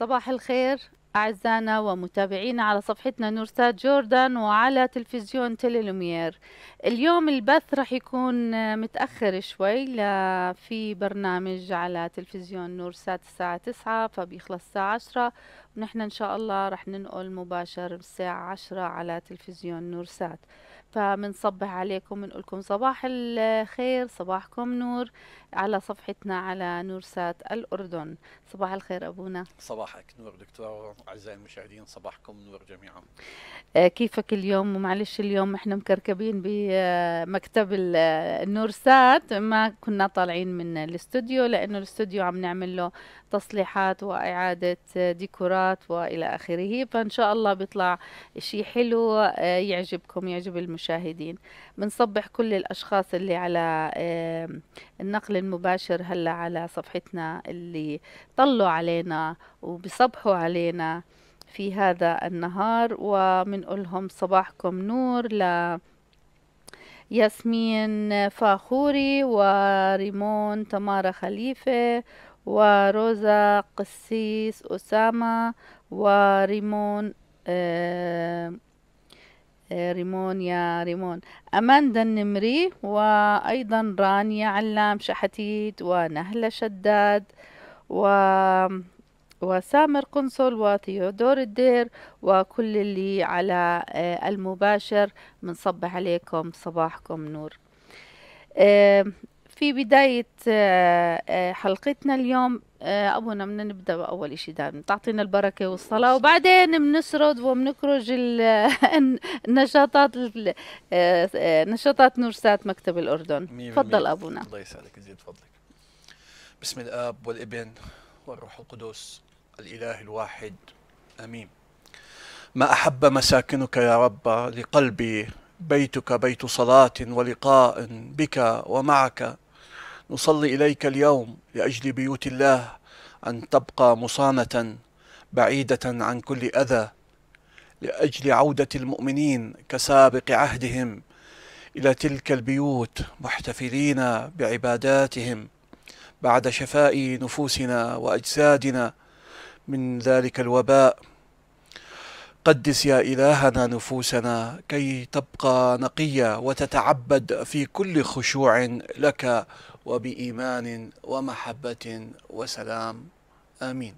صباح الخير أعزائنا ومتابعينا على صفحتنا نورسات جوردن وعلى تلفزيون تيليلومير اليوم البث رح يكون متأخر شوي في برنامج على تلفزيون نورسات الساعة تسعة فبيخلص الساعة عشرة ونحن إن شاء الله رح ننقل مباشر الساعة عشرة على تلفزيون نورسات فمنصبح عليكم لكم صباح الخير صباحكم نور على صفحتنا على نورسات الأردن صباح الخير أبونا صباحك نور دكتور أعزائي المشاهدين صباحكم نور جميعا آه، كيفك اليوم ومعلش اليوم احنا مكركبين بمكتب النورسات ما كنا طالعين من الاستوديو لأنه الاستوديو عم نعمل له تصليحات وإعادة ديكورات وإلى آخره فإن شاء الله بيطلع شيء حلو آه، يعجبكم يعجب المشاهدين المشاهدين بنصبح كل الأشخاص اللي على النقل المباشر هلا على صفحتنا اللي طلوا علينا وبصبحوا علينا في هذا النهار لهم صباحكم نور ل ياسمين فاخوري وريمون تمارا خليفة وروزا قسيس أسامة وريمون آه، ريمون يا ريمون أماندا النمري وأيضا رانيا علام شحتيت ونهلة شداد و وسامر قنصل وثيودور الدير وكل اللي على آه، المباشر منصبح عليكم صباحكم نور آه، في بداية حلقتنا اليوم آه، ابونا بدنا نبدا بأول شيء دائما تعطينا البركه والصلاه وبعدين بنسرد وبنكرج النشاطات نشاطات آه، آه، نورسات مكتب الاردن تفضل ابونا الله يسعدك يزيد فضلك بسم الاب والابن والروح القدس الاله الواحد امين ما احب مساكنك يا رب لقلبي بيتك بيت صلاه ولقاء بك ومعك نصلي إليك اليوم لأجل بيوت الله أن تبقى مصانة بعيدة عن كل أذى لأجل عودة المؤمنين كسابق عهدهم إلى تلك البيوت محتفلين بعباداتهم بعد شفاء نفوسنا وأجسادنا من ذلك الوباء قدس يا إلهنا نفوسنا كي تبقى نقية وتتعبد في كل خشوع لك وبإيمان ومحبة وسلام آمين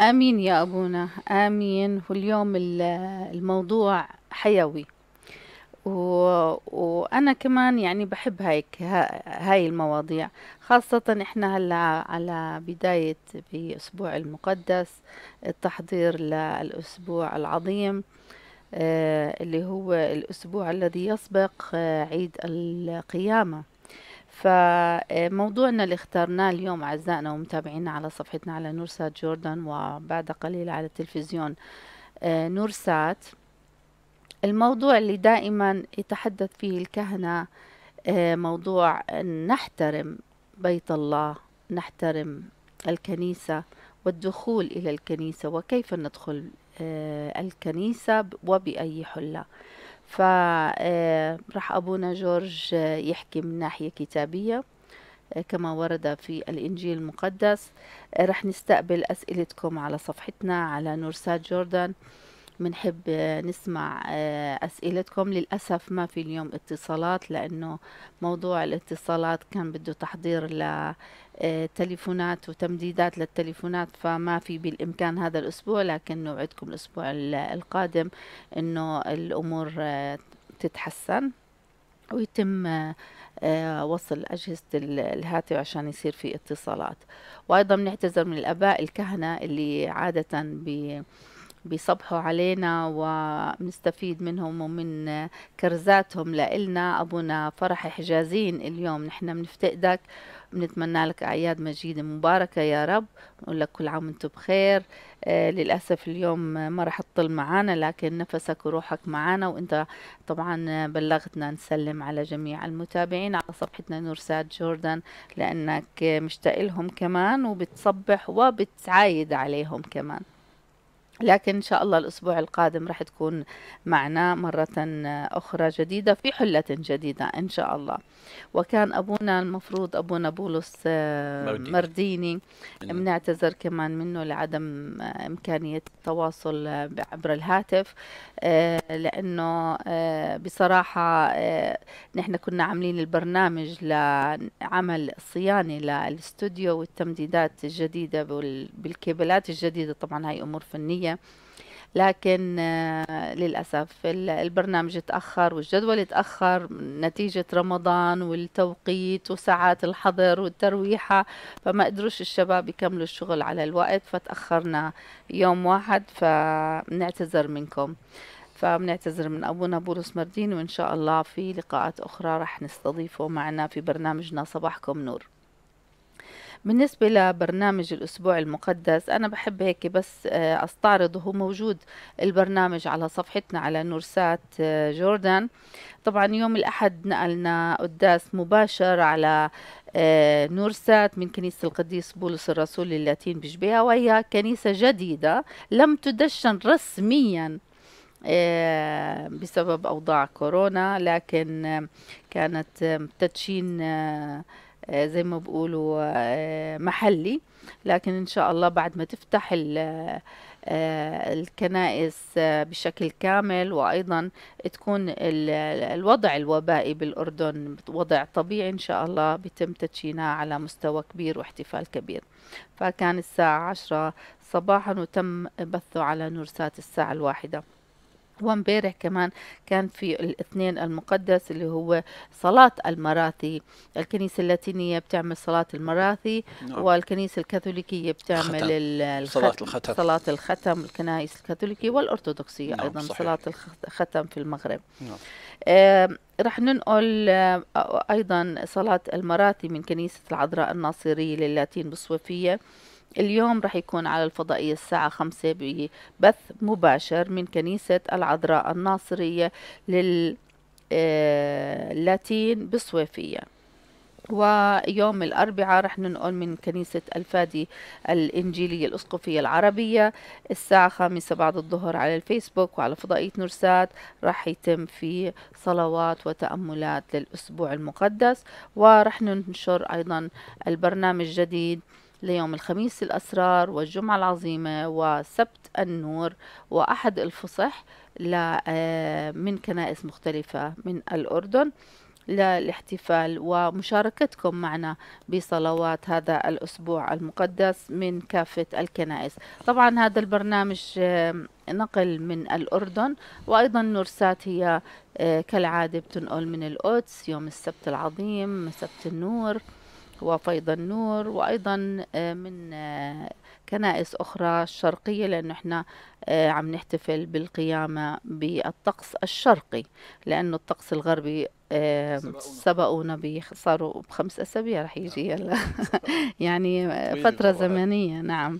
آمين يا أبونا آمين واليوم الموضوع حيوي و... وأنا كمان يعني بحب هيك ها... هاي المواضيع خاصة إحنا هلا على بداية بأسبوع المقدس التحضير للأسبوع العظيم آه اللي هو الأسبوع الذي يسبق آه عيد القيامة فموضوعنا اللي اخترناه اليوم أعزائنا ومتابعينا على صفحتنا على نورسات جوردن وبعد قليل على التلفزيون آه، نورسات الموضوع اللي دائما يتحدث فيه الكهنة آه، موضوع نحترم بيت الله نحترم الكنيسة والدخول إلى الكنيسة وكيف ندخل آه، الكنيسة وبأي حلة فراح آه، أبونا جورج آه، يحكي من ناحية كتابية آه، كما ورد في الإنجيل المقدس رح نستقبل أسئلتكم على صفحتنا على نورسات جوردان بنحب نسمع أسئلتكم للأسف ما في اليوم اتصالات لأنه موضوع الاتصالات كان بده تحضير تليفونات وتمديدات للتليفونات فما في بالإمكان هذا الأسبوع لكن نوعدكم الأسبوع القادم أنه الأمور آه، تتحسن ويتم آه، آه، وصل أجهزة الهاتف عشان يصير في اتصالات وأيضا بنعتذر من الأباء الكهنة اللي عادة بي بيصبحوا علينا ونستفيد منهم ومن كرزاتهم لإلنا أبونا فرح حجازين اليوم نحن بنفتقدك بنتمنى لك أعياد مجيدة مباركة يا رب نقول لك كل عام وانتم بخير آه للأسف اليوم ما راح تطل معنا لكن نفسك وروحك معنا وانت طبعا بلغتنا نسلم على جميع المتابعين على صفحتنا نور سعد جوردن لأنك مشتاق لهم كمان وبتصبح وبتعايد عليهم كمان لكن إن شاء الله الأسبوع القادم راح تكون معنا مرة أخرى جديدة في حلة جديدة إن شاء الله وكان أبونا المفروض أبونا بولس آه، مرديني بنعتذر كمان منه لعدم آه، إمكانية التواصل عبر الهاتف آه، لأنه بصراحة نحن كنا عاملين البرنامج لعمل صيانه للاستوديو والتمديدات الجديدة بالكيبلات الجديدة طبعا هاي أمور فنية لكن آه، للأسف البرنامج تأخر والجدول تأخر نتيجة رمضان والتوقيت وساعات الحظر والترويحة فما قدروش الشباب يكملوا الشغل على الوقت فتأخرنا يوم واحد فنعتذر منكم فبنعتذر من أبونا بولس مردين وإن شاء الله في لقاءات أخرى رح نستضيفه معنا في برنامجنا صباحكم نور بالنسبة لبرنامج الأسبوع المقدس أنا بحب هيك بس آه، أستعرض هو موجود البرنامج على صفحتنا على نورسات آه، جوردان طبعا يوم الأحد نقلنا قداس مباشر على آه، نورسات من كنيسة القديس بولس الرسول اللاتين بجبيها وهي كنيسة جديدة لم تدشن رسميا بسبب أوضاع كورونا لكن كانت تدشين آه، زي ما بقولوا آه، محلي لكن ان شاء الله بعد ما تفتح آه، الكنائس بشكل كامل وايضا تكون الوضع الوبائي بالاردن وضع طبيعي ان شاء الله بيتم تدشينها على مستوى كبير واحتفال كبير فكان الساعه عشرة صباحا وتم بثه على نورسات الساعه الواحده وامبارح كمان كان في الاثنين المقدس اللي هو صلاة المراثي الكنيسة اللاتينية بتعمل صلاة المراثي نعم. والكنيسة الكاثوليكية بتعمل الختم. صلاة الختم صلاة الختم الكنائس الكاثوليكية والأرثوذكسية نعم. أيضا صحيح. صلاة الختم في المغرب نعم. آه رح ننقل آه أيضا صلاة المراثي من كنيسة العذراء الناصرية للاتين بالصوفية اليوم رح يكون على الفضائية الساعة خمسة ببث مباشر من كنيسة العذراء الناصرية لللاتين آه، بصويفية ويوم الأربعاء رح ننقل من كنيسة الفادي الإنجيلية الأسقفية العربية الساعة خامسة بعد الظهر على الفيسبوك وعلى فضائية نورسات رح يتم في صلوات وتأملات للأسبوع المقدس ورح ننشر أيضا البرنامج الجديد ليوم الخميس الأسرار والجمعة العظيمة وسبت النور وأحد الفصح آه، من كنائس مختلفة من الأردن للاحتفال ومشاركتكم معنا بصلوات هذا الأسبوع المقدس من كافة الكنائس طبعا هذا البرنامج آه، نقل من الأردن وأيضا نورسات هي آه، كالعادة بتنقل من القدس يوم السبت العظيم سبت النور وفيض النور وأيضا آه، من آه، كنائس أخرى الشرقية لأنه إحنا آه، عم نحتفل بالقيامة بالطقس الشرقي لأنه الطقس الغربي سبقونا صاروا بخمس أسابيع رح يجي نعم. هلا يعني فترة زمنية نعم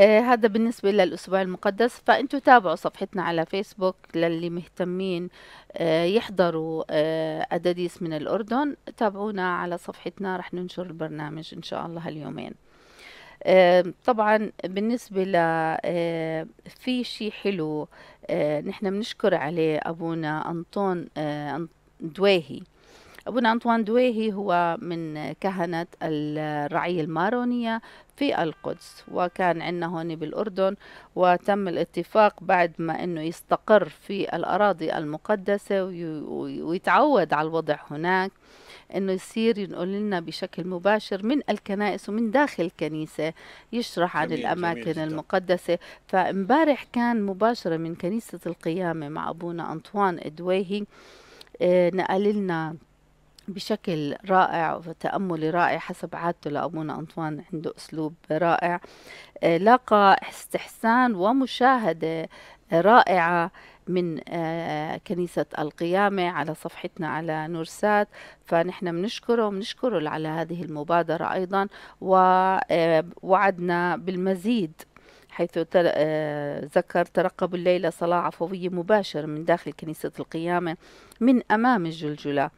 آه هذا بالنسبة للأسبوع المقدس فأنتوا تابعوا صفحتنا على فيسبوك للي مهتمين آه يحضروا آه أداديس من الأردن تابعونا على صفحتنا رح ننشر البرنامج إن شاء الله هاليومين آه، طبعا بالنسبة ل آه، في شيء حلو آه، نحن بنشكر عليه أبونا أنطون دويهي أبونا أنطوان دويهي هو من كهنة الرعية المارونية في القدس وكان عندنا هون بالأردن وتم الاتفاق بعد ما أنه يستقر في الأراضي المقدسة ويتعود على الوضع هناك أنه يصير ينقل لنا بشكل مباشر من الكنائس ومن داخل الكنيسة يشرح عن جميل الأماكن جميل المقدسة فامبارح كان مباشرة من كنيسة القيامة مع أبونا أنطوان دويهي آه، نقل لنا بشكل رائع وتأملي رائع حسب عادته لأبونا أنطوان عنده أسلوب رائع آه، لاقى استحسان ومشاهدة رائعة من آه، كنيسة القيامة على صفحتنا على نورسات فنحن بنشكره بنشكره على هذه المبادرة أيضا ووعدنا آه، بالمزيد حيث ذكر ترقب الليلة صلاة عفوية مباشرة من داخل كنيسة القيامة من أمام الجلجلة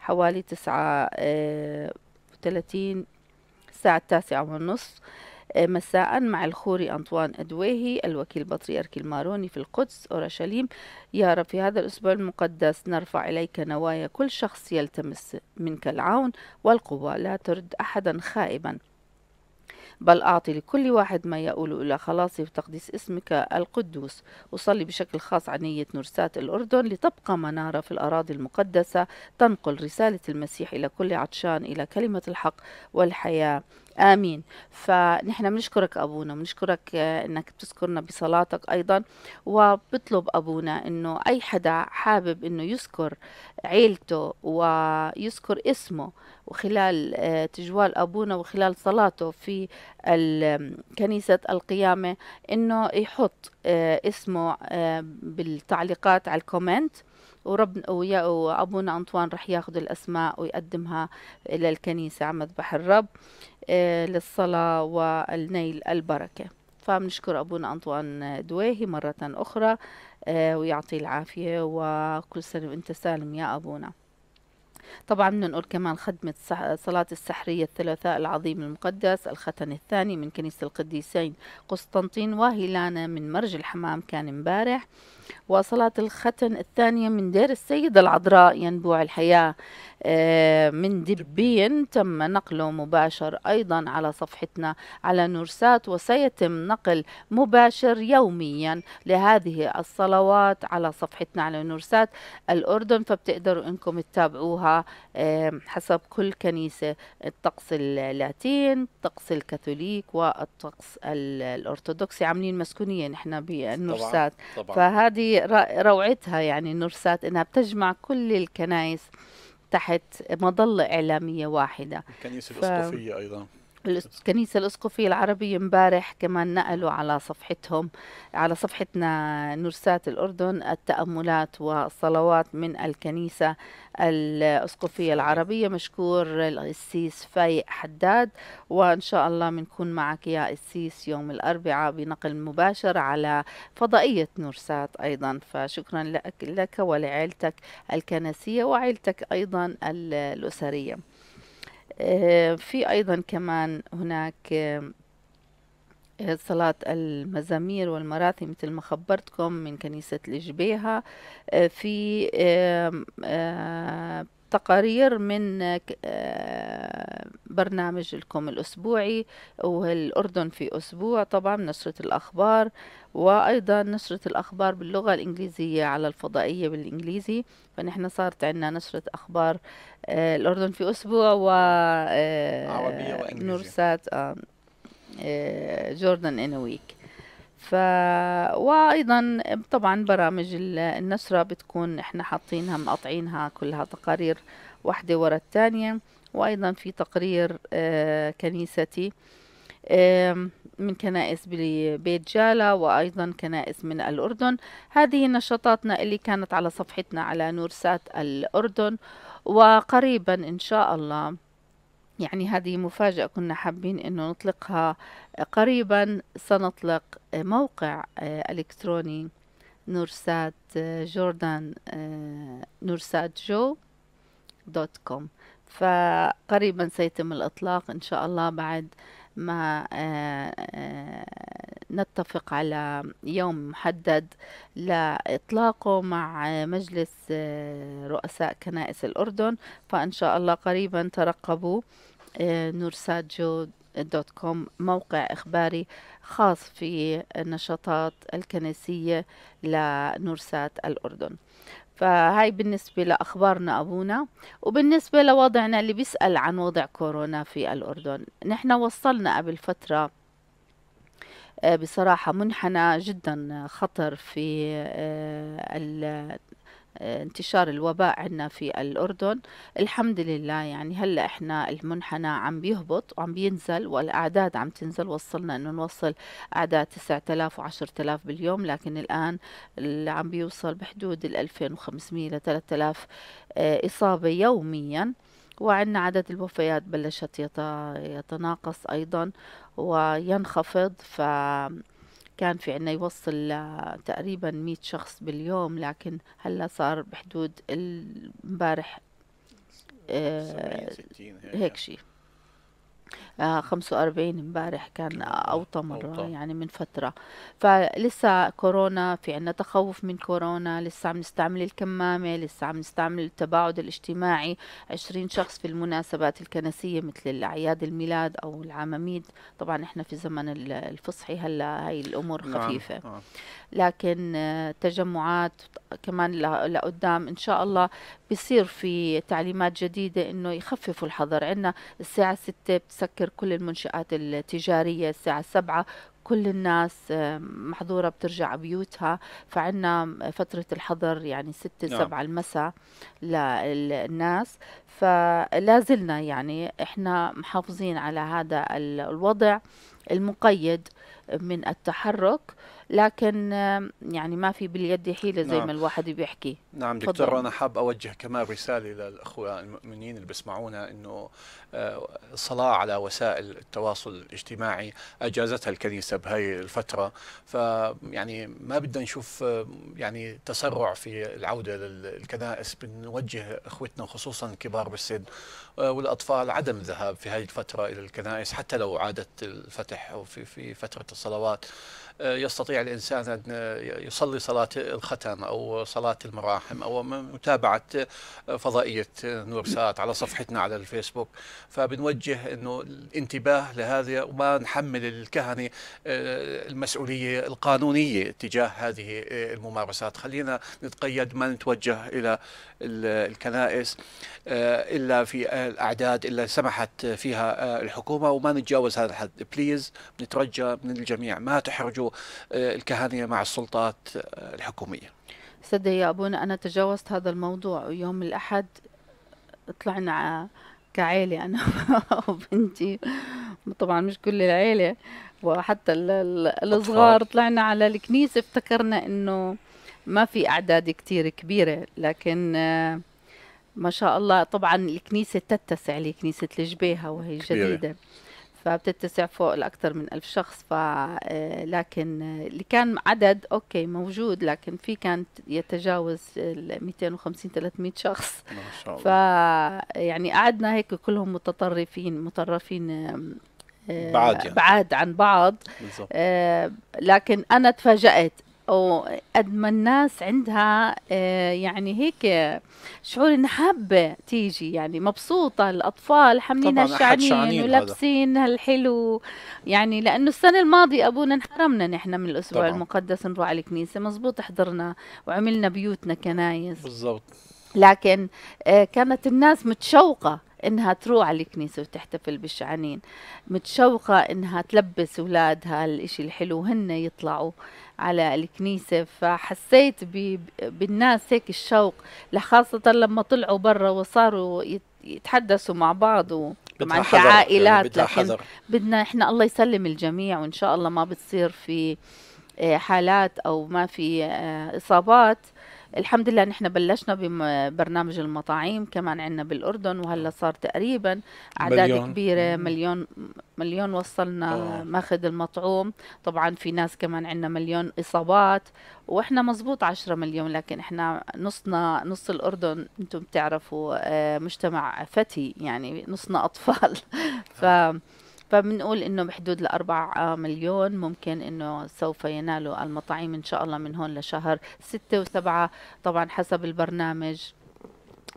حوالي تسعة آه، وثلاثين الساعة التاسعة والنصف آه، مساء مع الخوري أنطوان أدويهي الوكيل بطريركي الماروني في القدس أورشليم يا رب في هذا الأسبوع المقدس نرفع إليك نوايا كل شخص يلتمس منك العون والقوة لا ترد أحدا خائبا بل أعطي لكل واحد ما يقول إلى خلاصي وتقديس اسمك القدوس أصلي بشكل خاص عنية نورسات الأردن لتبقى منارة في الأراضي المقدسة تنقل رسالة المسيح إلى كل عطشان إلى كلمة الحق والحياة آمين فنحن بنشكرك أبونا بنشكرك آه، أنك بتذكرنا بصلاتك أيضا وبطلب أبونا أنه أي حدا حابب أنه يذكر عيلته ويذكر اسمه وخلال آه، تجوال أبونا وخلال صلاته في كنيسة القيامة أنه يحط آه، اسمه بالتعليقات على الكومنت ورب وابونا انطوان رح ياخذ الاسماء ويقدمها الى الكنيسه على مذبح الرب آه، للصلاه والنيل البركه فبنشكر ابونا انطوان دويهي مره اخرى آه، ويعطيه العافيه وكل سنه وانت سالم يا ابونا طبعا بنقول كمان خدمة صلاة السحرية الثلاثاء العظيم المقدس الختن الثاني من كنيسة القديسين قسطنطين وهيلانا من مرج الحمام كان مبارح وصلاة الختن الثانية من دير السيدة العذراء ينبوع الحياة آه، من دبين تم نقله مباشر أيضا على صفحتنا على نورسات وسيتم نقل مباشر يوميا لهذه الصلوات على صفحتنا على نورسات الأردن فبتقدروا أنكم تتابعوها آه، حسب كل كنيسة الطقس اللاتين الطقس الكاثوليك والطقس الأرثوذكسي عاملين مسكونية نحن بالنورسات فهذه روعتها يعني النورسات أنها بتجمع كل الكنائس تحت مظلة إعلامية واحدة الكنيسة ف... الأسقفية أيضا الكنيسة الأسقفية العربية امبارح كمان نقلوا على صفحتهم على صفحتنا نرسات الأردن التأملات والصلوات من الكنيسة الأسقفية العربية مشكور السيس فايق حداد وإن شاء الله بنكون معك يا السيس يوم الأربعاء بنقل مباشر على فضائية نورسات أيضا فشكرا لك, لك ولعائلتك الكنسية وعائلتك أيضا الأسرية آه، في أيضا كمان هناك آه، صلاة المزامير والمراثي مثل ما خبرتكم من كنيسة الجبيهة آه، في تقارير من آه، برنامجكم الأسبوعي والأردن في أسبوع طبعا نشرة الأخبار وأيضا نشرة الأخبار باللغة الإنجليزية على الفضائية بالإنجليزي فنحن صارت عندنا نشرة أخبار آه، الأردن في أسبوع و آه، وإنجليزية نورسات جوردن إن ويك ف وايضا طبعا برامج النشره بتكون احنا حاطينها مقطعينها كلها تقارير واحده ورا الثانيه وايضا في تقرير آه، كنيستي من كنائس بيت جالا وأيضا كنائس من الأردن هذه نشاطاتنا اللي كانت على صفحتنا على نورسات الأردن وقريبا إن شاء الله يعني هذه مفاجأة كنا حابين أنه نطلقها قريبا سنطلق موقع آه، إلكتروني نورسات آه، جوردان آه، نورسات جو دوت كوم فقريبا سيتم الإطلاق إن شاء الله بعد ما نتفق على يوم محدد لإطلاقه مع مجلس رؤساء كنائس الأردن فإن شاء الله قريبا ترقبوا نورساجو دوت كوم موقع إخباري خاص في النشاطات الكنسية لنورسات الأردن فهاي بالنسبة لأخبارنا أبونا وبالنسبة لوضعنا اللي بيسأل عن وضع كورونا في الأردن نحن وصلنا قبل فترة آه، بصراحة منحنى جدا خطر في آه، آه، انتشار الوباء عندنا في الأردن الحمد لله يعني هلأ إحنا المنحنى عم بيهبط وعم بينزل والأعداد عم تنزل وصلنا أنه نوصل أعداد 9000 و 10000 باليوم لكن الآن اللي عم بيوصل بحدود ال 2500 ل 3000 إصابة يومياً وعندنا عدد الوفيات بلشت يتناقص أيضا وينخفض ف كان في عنا يوصل تقريبا مئة شخص باليوم لكن هلا صار بحدود امبارح آه هيك يعني. شيء 45 آه، امبارح كان أوطى مرة أوطى. يعني من فترة فلسه كورونا في عنا تخوف من كورونا لسه عم نستعمل الكمامة لسه عم نستعمل التباعد الاجتماعي 20 شخص في المناسبات الكنسية مثل الأعياد الميلاد أو العماميد طبعا إحنا في زمن الفصحي هلا هاي الأمور نعم، خفيفة نعم. لكن آه، تجمعات كمان لقدام إن شاء الله بصير في تعليمات جديدة إنه يخففوا الحظر عنا الساعة 6 بتسكر كل المنشآت التجارية الساعة السبعة كل الناس محظورة بترجع بيوتها فعنا فترة الحظر يعني ستة نعم. سبعة المساء للناس فلا زلنا يعني احنا محافظين على هذا الوضع المقيد من التحرك لكن يعني ما في باليد حيله زي نعم. ما الواحد بيحكي نعم دكتور انا حاب اوجه كمان رساله للاخوه المؤمنين اللي بيسمعونا انه الصلاه آه، على وسائل التواصل الاجتماعي اجازتها الكنيسه بهي الفتره فيعني ما بدنا نشوف آه، يعني تسرع في العوده للكنائس بنوجه اخوتنا خصوصا الكبار بالسن آه، والاطفال عدم الذهاب في هذه الفتره الى الكنائس حتى لو عادت الفتح او في في فتره الصلوات آه، يستطيع الإنسان أن آه، يصلي صلاة الختم أو صلاة المراحم أو متابعة آه، فضائية نور سات على صفحتنا على الفيسبوك فبنوجه أنه الانتباه لهذا وما نحمل الكهنة المسؤولية القانونية تجاه هذه الممارسات خلينا نتقيد ما نتوجه إلى الكنائس إلا في الأعداد اللي سمحت فيها الحكومة وما نتجاوز هذا الحد بليز نترجى من الجميع ما تحرجوا أو الكهنة مع السلطات الحكومية صدق يا أبونا أنا تجاوزت هذا الموضوع يوم الأحد طلعنا كعائلة أنا وبنتي طبعا مش كل العيلة وحتى الصغار طلعنا على الكنيسة افتكرنا إنه ما في أعداد كتير كبيرة لكن آه، ما شاء الله طبعا الكنيسة تتسع لكنيسة الجبيهة وهي كبيرة. جديدة فبتتسع فوق لأكثر من ألف شخص ف آه، لكن آه، اللي كان عدد أوكي موجود لكن في كان يتجاوز ال 250 300 شخص ما شاء الله فيعني قعدنا هيك كلهم متطرفين متطرفين آه، بعاد يعني. بعاد عن بعض آه لكن انا تفاجات وقد ما الناس عندها آه، يعني هيك آه، شعور انها حابه تيجي يعني مبسوطه الاطفال حاملين الشعنين ولابسين هالحلو يعني لانه السنه الماضيه ابونا انحرمنا نحن من الاسبوع طبعا. المقدس نروح على الكنيسه مزبوط حضرنا وعملنا بيوتنا كنايس بالضبط لكن آه، كانت الناس متشوقه انها تروح على الكنيسه وتحتفل بالشعنين متشوقه انها تلبس اولادها الاشي الحلو هن يطلعوا على الكنيسة فحسيت بالناس هيك الشوق لخاصة لما طلعوا برا وصاروا يتحدثوا مع بعض و... عائلات كعائلات يعني لكن بدنا احنا الله يسلم الجميع وان شاء الله ما بتصير في آه، حالات او ما في آه، اصابات الحمد لله نحن بلشنا ببرنامج المطاعيم كمان عندنا بالاردن وهلا صار تقريبا اعداد كبيره مليون مليون وصلنا ماخذ المطعوم طبعا في ناس كمان عندنا مليون اصابات واحنا مزبوط عشرة مليون لكن احنا نصنا نص الاردن انتم بتعرفوا آه، مجتمع فتي يعني نصنا اطفال ف فبنقول انه بحدود الأربع مليون ممكن انه سوف ينالوا المطاعيم ان شاء الله من هون لشهر ستة وسبعة طبعا حسب البرنامج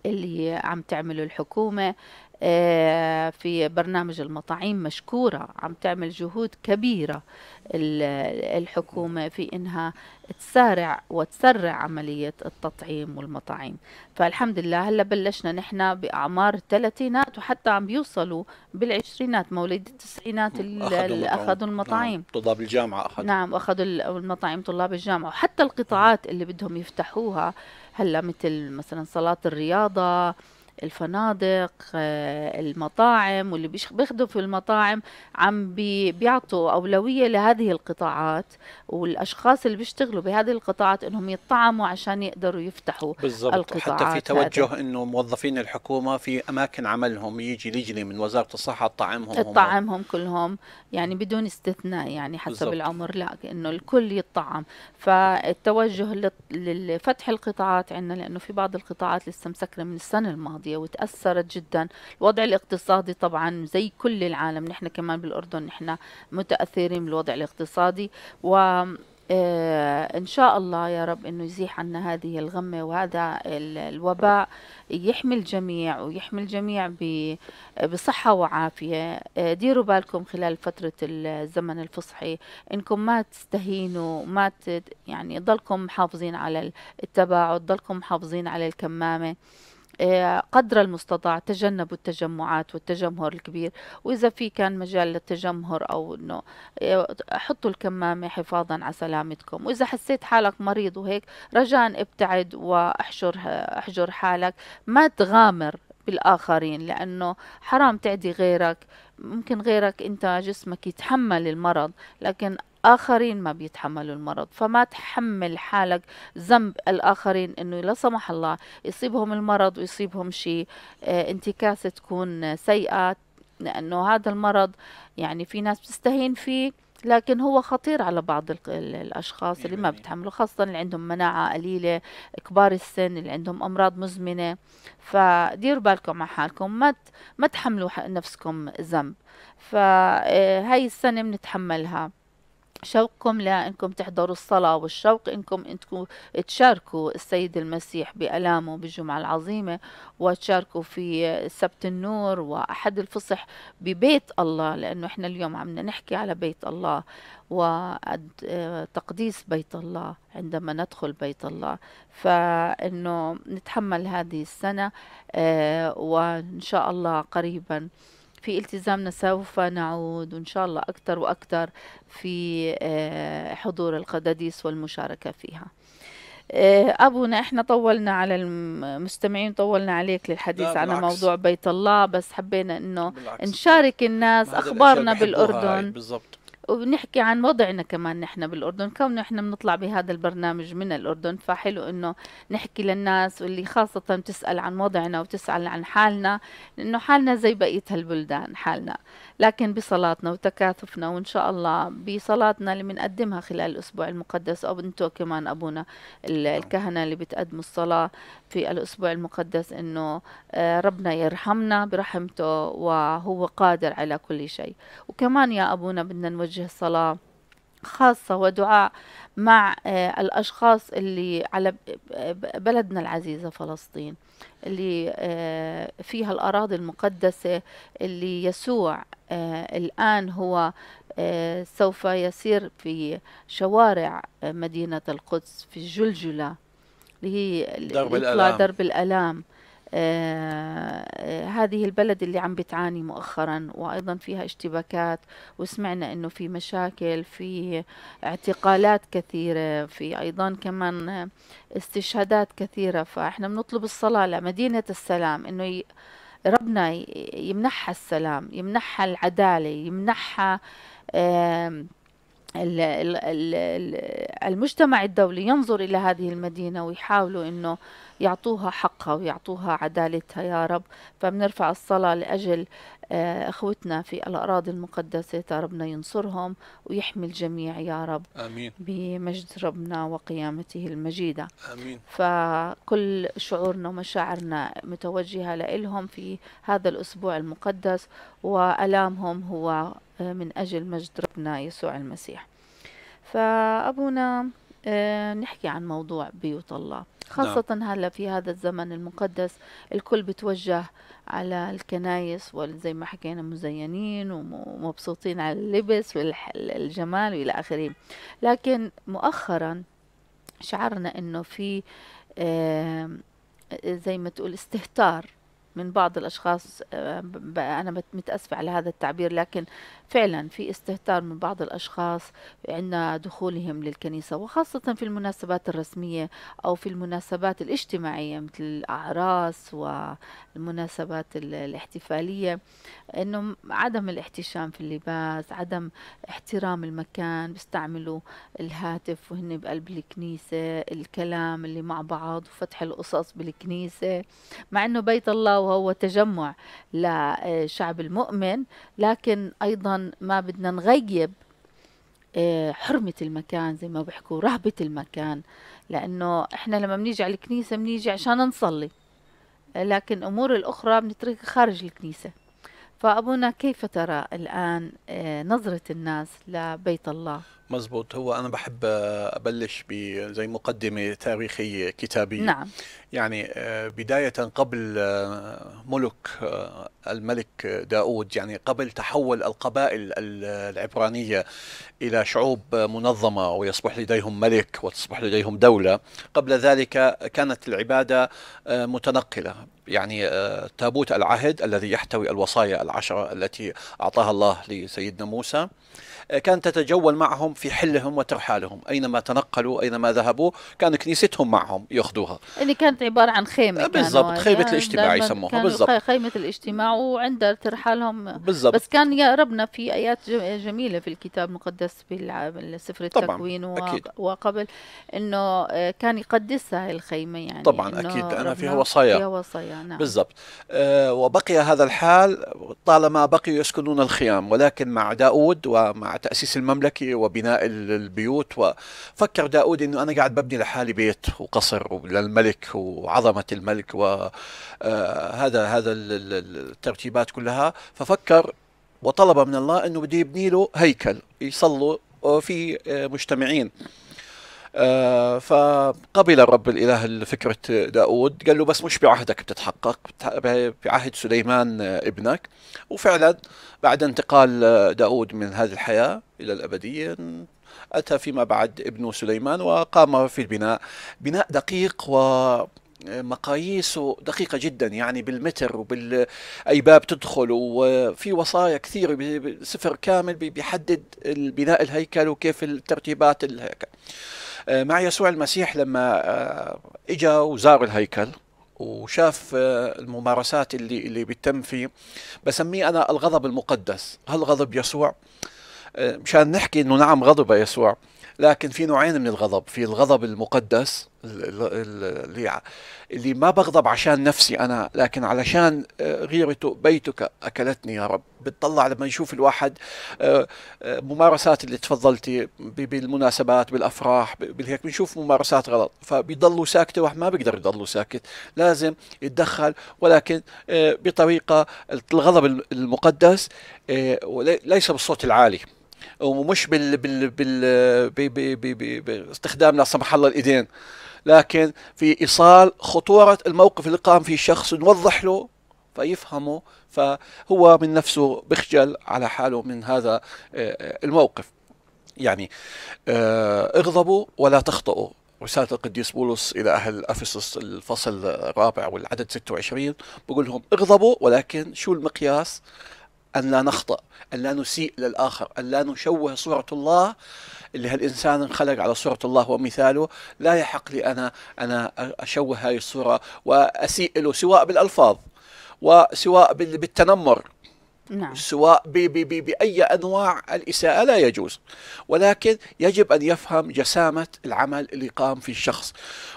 اللي عم تعمله الحكومة آه، في برنامج المطاعيم مشكورة عم تعمل جهود كبيرة الحكومة في إنها تسارع وتسرع عملية التطعيم والمطاعيم فالحمد لله هلا بلشنا نحن بأعمار الثلاثينات وحتى عم بيوصلوا بالعشرينات مواليد التسعينات اللي أخذوا المطاعيم نعم. طلاب الجامعة أخذوا نعم أخذوا المطاعيم طلاب الجامعة وحتى القطاعات اللي بدهم يفتحوها هلا مثل مثلا صلاة الرياضة الفنادق آه، المطاعم واللي بيخدموا في المطاعم عم بيعطوا أولوية لهذه القطاعات والأشخاص اللي بيشتغلوا بهذه القطاعات إنهم يطعموا عشان يقدروا يفتحوا بالزبط. القطاعات حتى في توجه إنه موظفين الحكومة في أماكن عملهم يجي لجنة من وزارة الصحة تطعمهم تطعمهم كلهم يعني بدون استثناء يعني حسب بالزبط. العمر لا إنه الكل يطعم فالتوجه لفتح القطاعات عندنا لأنه في بعض القطاعات لسه مسكرة من السنة الماضية السياسية وتأثرت جدا الوضع الاقتصادي طبعا زي كل العالم نحن كمان بالأردن نحن متأثرين بالوضع الاقتصادي و آه، ان شاء الله يا رب انه يزيح عنا هذه الغمه وهذا الوباء يحمي الجميع ويحمي الجميع بصحه وعافيه آه، ديروا بالكم خلال فتره الزمن الفصحي انكم ما تستهينوا ما يعني ضلكم محافظين على التباعد ضلكم محافظين على الكمامه آه، قدر المستطاع تجنبوا التجمعات والتجمهر الكبير وإذا في كان مجال للتجمهر أو أنه آه، حطوا الكمامة حفاظا على سلامتكم وإذا حسيت حالك مريض وهيك رجاء ابتعد واحجر احجر حالك ما تغامر بالآخرين لأنه حرام تعدي غيرك ممكن غيرك أنت جسمك يتحمل المرض لكن آخرين ما بيتحملوا المرض فما تحمل حالك ذنب الآخرين أنه لا سمح الله يصيبهم المرض ويصيبهم شيء آه، انتكاسة تكون سيئة لأنه هذا المرض يعني في ناس بتستهين فيه لكن هو خطير على بعض الأشخاص اللي ما بتحملوا خاصة اللي عندهم مناعة قليلة كبار السن اللي عندهم أمراض مزمنة فديروا بالكم على حالكم ما ما تحملوا نفسكم ذنب فهاي آه، السنة بنتحملها شوقكم لأنكم تحضروا الصلاة والشوق إنكم انكم تشاركوا السيد المسيح بألامه بالجمعة العظيمة وتشاركوا في سبت النور وأحد الفصح ببيت الله لأنه إحنا اليوم عم نحكي على بيت الله وتقديس بيت الله عندما ندخل بيت الله فإنه نتحمل هذه السنة آه، وإن شاء الله قريباً في التزامنا سوف نعود وإن شاء الله أكثر وأكثر في آه، حضور القداديس والمشاركة فيها آه، أبونا إحنا طولنا على المستمعين طولنا عليك للحديث على موضوع بيت الله بس حبينا إنه نشارك الناس أخبارنا بالأردن بالضبط وبنحكي عن وضعنا كمان نحن بالاردن كونه نحن بنطلع بهذا البرنامج من الاردن فحلو انه نحكي للناس واللي خاصه بتسال عن وضعنا وتسال عن حالنا لانه حالنا زي بقيه هالبلدان حالنا لكن بصلاتنا وتكاثفنا وإن شاء الله بصلاتنا اللي بنقدمها خلال الأسبوع المقدس أو انتم كمان أبونا الكهنة اللي بتقدموا الصلاة في الأسبوع المقدس إنه آه، ربنا يرحمنا برحمته وهو قادر على كل شيء وكمان يا أبونا بدنا نوجه الصلاة خاصة ودعاء مع آه، الأشخاص اللي على بلدنا العزيزة فلسطين اللي آه، فيها الأراضي المقدسة اللي يسوع آه، الآن هو آه، سوف يسير في شوارع آه، مدينة القدس في الجلجلة اللي هي درب الألام, درب الألام. آه هذه البلد اللي عم بتعاني مؤخرا وايضا فيها اشتباكات وسمعنا انه في مشاكل في اعتقالات كثيره في ايضا كمان استشهادات كثيره فاحنا بنطلب الصلاه لمدينه السلام انه ربنا يمنحها السلام يمنحها العدالة يمنحها المجتمع الدولي ينظر إلى هذه المدينة ويحاولوا أنه يعطوها حقها ويعطوها عدالتها يا رب فبنرفع الصلاة لأجل آه، اخوتنا في الاراضي المقدسه ربنا ينصرهم ويحمي الجميع يا رب امين بمجد ربنا وقيامته المجيده امين فكل شعورنا ومشاعرنا متوجهه لهم في هذا الاسبوع المقدس والامهم هو آه، من اجل مجد ربنا يسوع المسيح فابونا آه، نحكي عن موضوع بيوت الله نعم. خاصة نعم. هلا في هذا الزمن المقدس الكل بتوجه على الكنايس وزي ما حكينا مزينين ومبسوطين على اللبس والجمال والى اخره لكن مؤخرا شعرنا انه في زي ما تقول استهتار من بعض الاشخاص انا متاسفه على هذا التعبير لكن فعلا في استهتار من بعض الأشخاص عند دخولهم للكنيسة وخاصة في المناسبات الرسمية أو في المناسبات الاجتماعية مثل الأعراس والمناسبات الاحتفالية أنه عدم الاحتشام في اللباس عدم احترام المكان بيستعملوا الهاتف وهن بقلب الكنيسة الكلام اللي مع بعض وفتح القصص بالكنيسة مع أنه بيت الله وهو تجمع لشعب المؤمن لكن أيضا ايضا ما بدنا نغيب آه، حرمة المكان زي ما بيحكوا رهبة المكان لأنه إحنا لما بنيجي على الكنيسة بنيجي عشان نصلي لكن أمور الأخرى بنتركها خارج الكنيسة فأبونا كيف ترى الآن آه، نظرة الناس لبيت الله؟ مزبوط هو أنا بحب أبلش بزي مقدمة تاريخية كتابية نعم يعني آه، بداية قبل آه، ملك الملك داود يعني قبل تحول القبائل العبرانية إلى شعوب منظمة ويصبح لديهم ملك وتصبح لديهم دولة قبل ذلك كانت العبادة متنقلة يعني آه، تابوت العهد الذي يحتوي الوصايا العشرة التي أعطاها الله لسيدنا موسى كانت تتجول معهم في حلهم وترحالهم أينما تنقلوا أينما ذهبوا كان كنيستهم معهم يأخذوها اللي كانت عبارة عن خيمة بالضبط يعني خيمة الاجتماع يسموها بالضبط خيمة الاجتماع وعند ترحالهم بالضبط بس كان يا ربنا في آيات جميلة في الكتاب المقدس في سفر التكوين وقبل أنه آه، كان يقدسها الخيمة يعني طبعا أكيد لأنها فيها وصايا فيها وصايا نعم بالضبط آه، وبقي هذا الحال طالما بقيوا يسكنون الخيام ولكن مع داود ومع تأسيس المملكة وبناء البيوت وفكر داود أنه أنا قاعد ببني لحالي بيت وقصر للملك وعظمة الملك وهذا آه، هذا الترتيبات كلها ففكر وطلب من الله أنه بده يبني له هيكل يصلوا في آه، مجتمعين آه، فقبل الرب الاله فكره داود قال له بس مش بعهدك بتتحقق بعهد سليمان آه، ابنك وفعلا بعد انتقال آه، داود من هذه الحياه الى الابديه اتى فيما بعد ابنه سليمان وقام في البناء بناء دقيق و مقاييسه دقيقة جدا يعني بالمتر وبالأي باب تدخل وفي وصايا كثيرة بسفر كامل بيحدد البناء الهيكل وكيف الترتيبات الهيكل آه، مع يسوع المسيح لما آه، اجى وزار الهيكل وشاف آه، الممارسات اللي اللي بتتم فيه بسميه انا الغضب المقدس هل غضب يسوع مشان نحكي انه نعم غضب يسوع لكن في نوعين من الغضب في الغضب المقدس اللي اللي ما بغضب عشان نفسي انا لكن علشان آه، غيرته بيتك اكلتني يا رب بتطلع لما يشوف الواحد آه، آه، ممارسات اللي تفضلتي بالمناسبات بالافراح بالهيك بنشوف ممارسات غلط فبيضلوا ساكته واحد ما بيقدر يضلوا ساكت لازم يتدخل ولكن بطريقه الغضب المقدس وليس بالصوت العالي ومش بال بال بال باستخدام لا سمح الله الايدين لكن في ايصال خطوره الموقف اللي قام فيه الشخص نوضح له فيفهمه فهو من نفسه بخجل على حاله من هذا آه، الموقف يعني آه، اغضبوا ولا تخطئوا رسالة القديس بولس إلى أهل أفسس الفصل الرابع والعدد 26 بقول لهم اغضبوا ولكن شو المقياس أن لا نخطأ أن لا نسيء للآخر أن لا نشوه صورة الله اللي هالإنسان انخلق على صورة الله ومثاله لا يحق لي أنا أنا أشوه هاي الصورة وأسيء له سواء بالألفاظ وسواء بالتنمر نعم. سواء بي بي بي بأي أنواع الإساءة لا يجوز ولكن يجب أن يفهم جسامة العمل اللي قام فيه الشخص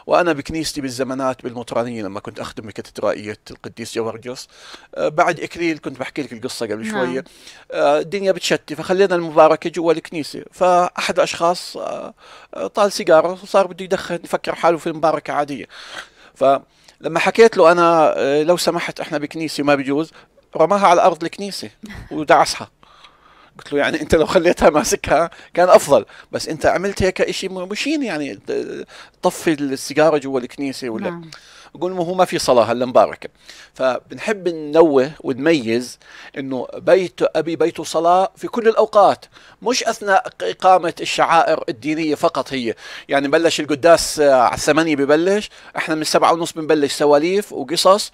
وأنا بكنيستي بالزمانات بالمطرانية لما كنت أخدم بكاتدرائية القديس جورجيوس آه، بعد إكليل كنت بحكي لك القصة قبل شوية نعم. آه، الدنيا بتشتي فخلينا المباركة جوا الكنيسة فأحد الأشخاص آه، طال سيجاره وصار بده يدخن يفكر حاله في المباركة عادية ف لما حكيت له انا لو سمحت احنا بكنيسه ما بجوز رماها على ارض الكنيسه ودعسها قلت له يعني انت لو خليتها ماسكها كان افضل بس انت عملت هيك شيء مشين يعني طفي السيجاره جوا الكنيسه ولا نعم. ما هو ما في صلاه هلا مباركه فبنحب ننوه ونميز انه بيت ابي بيت صلاه في كل الاوقات مش اثناء اقامه الشعائر الدينيه فقط هي يعني بلش القداس على الثمانيه ببلش احنا من السبعة ونص بنبلش سواليف وقصص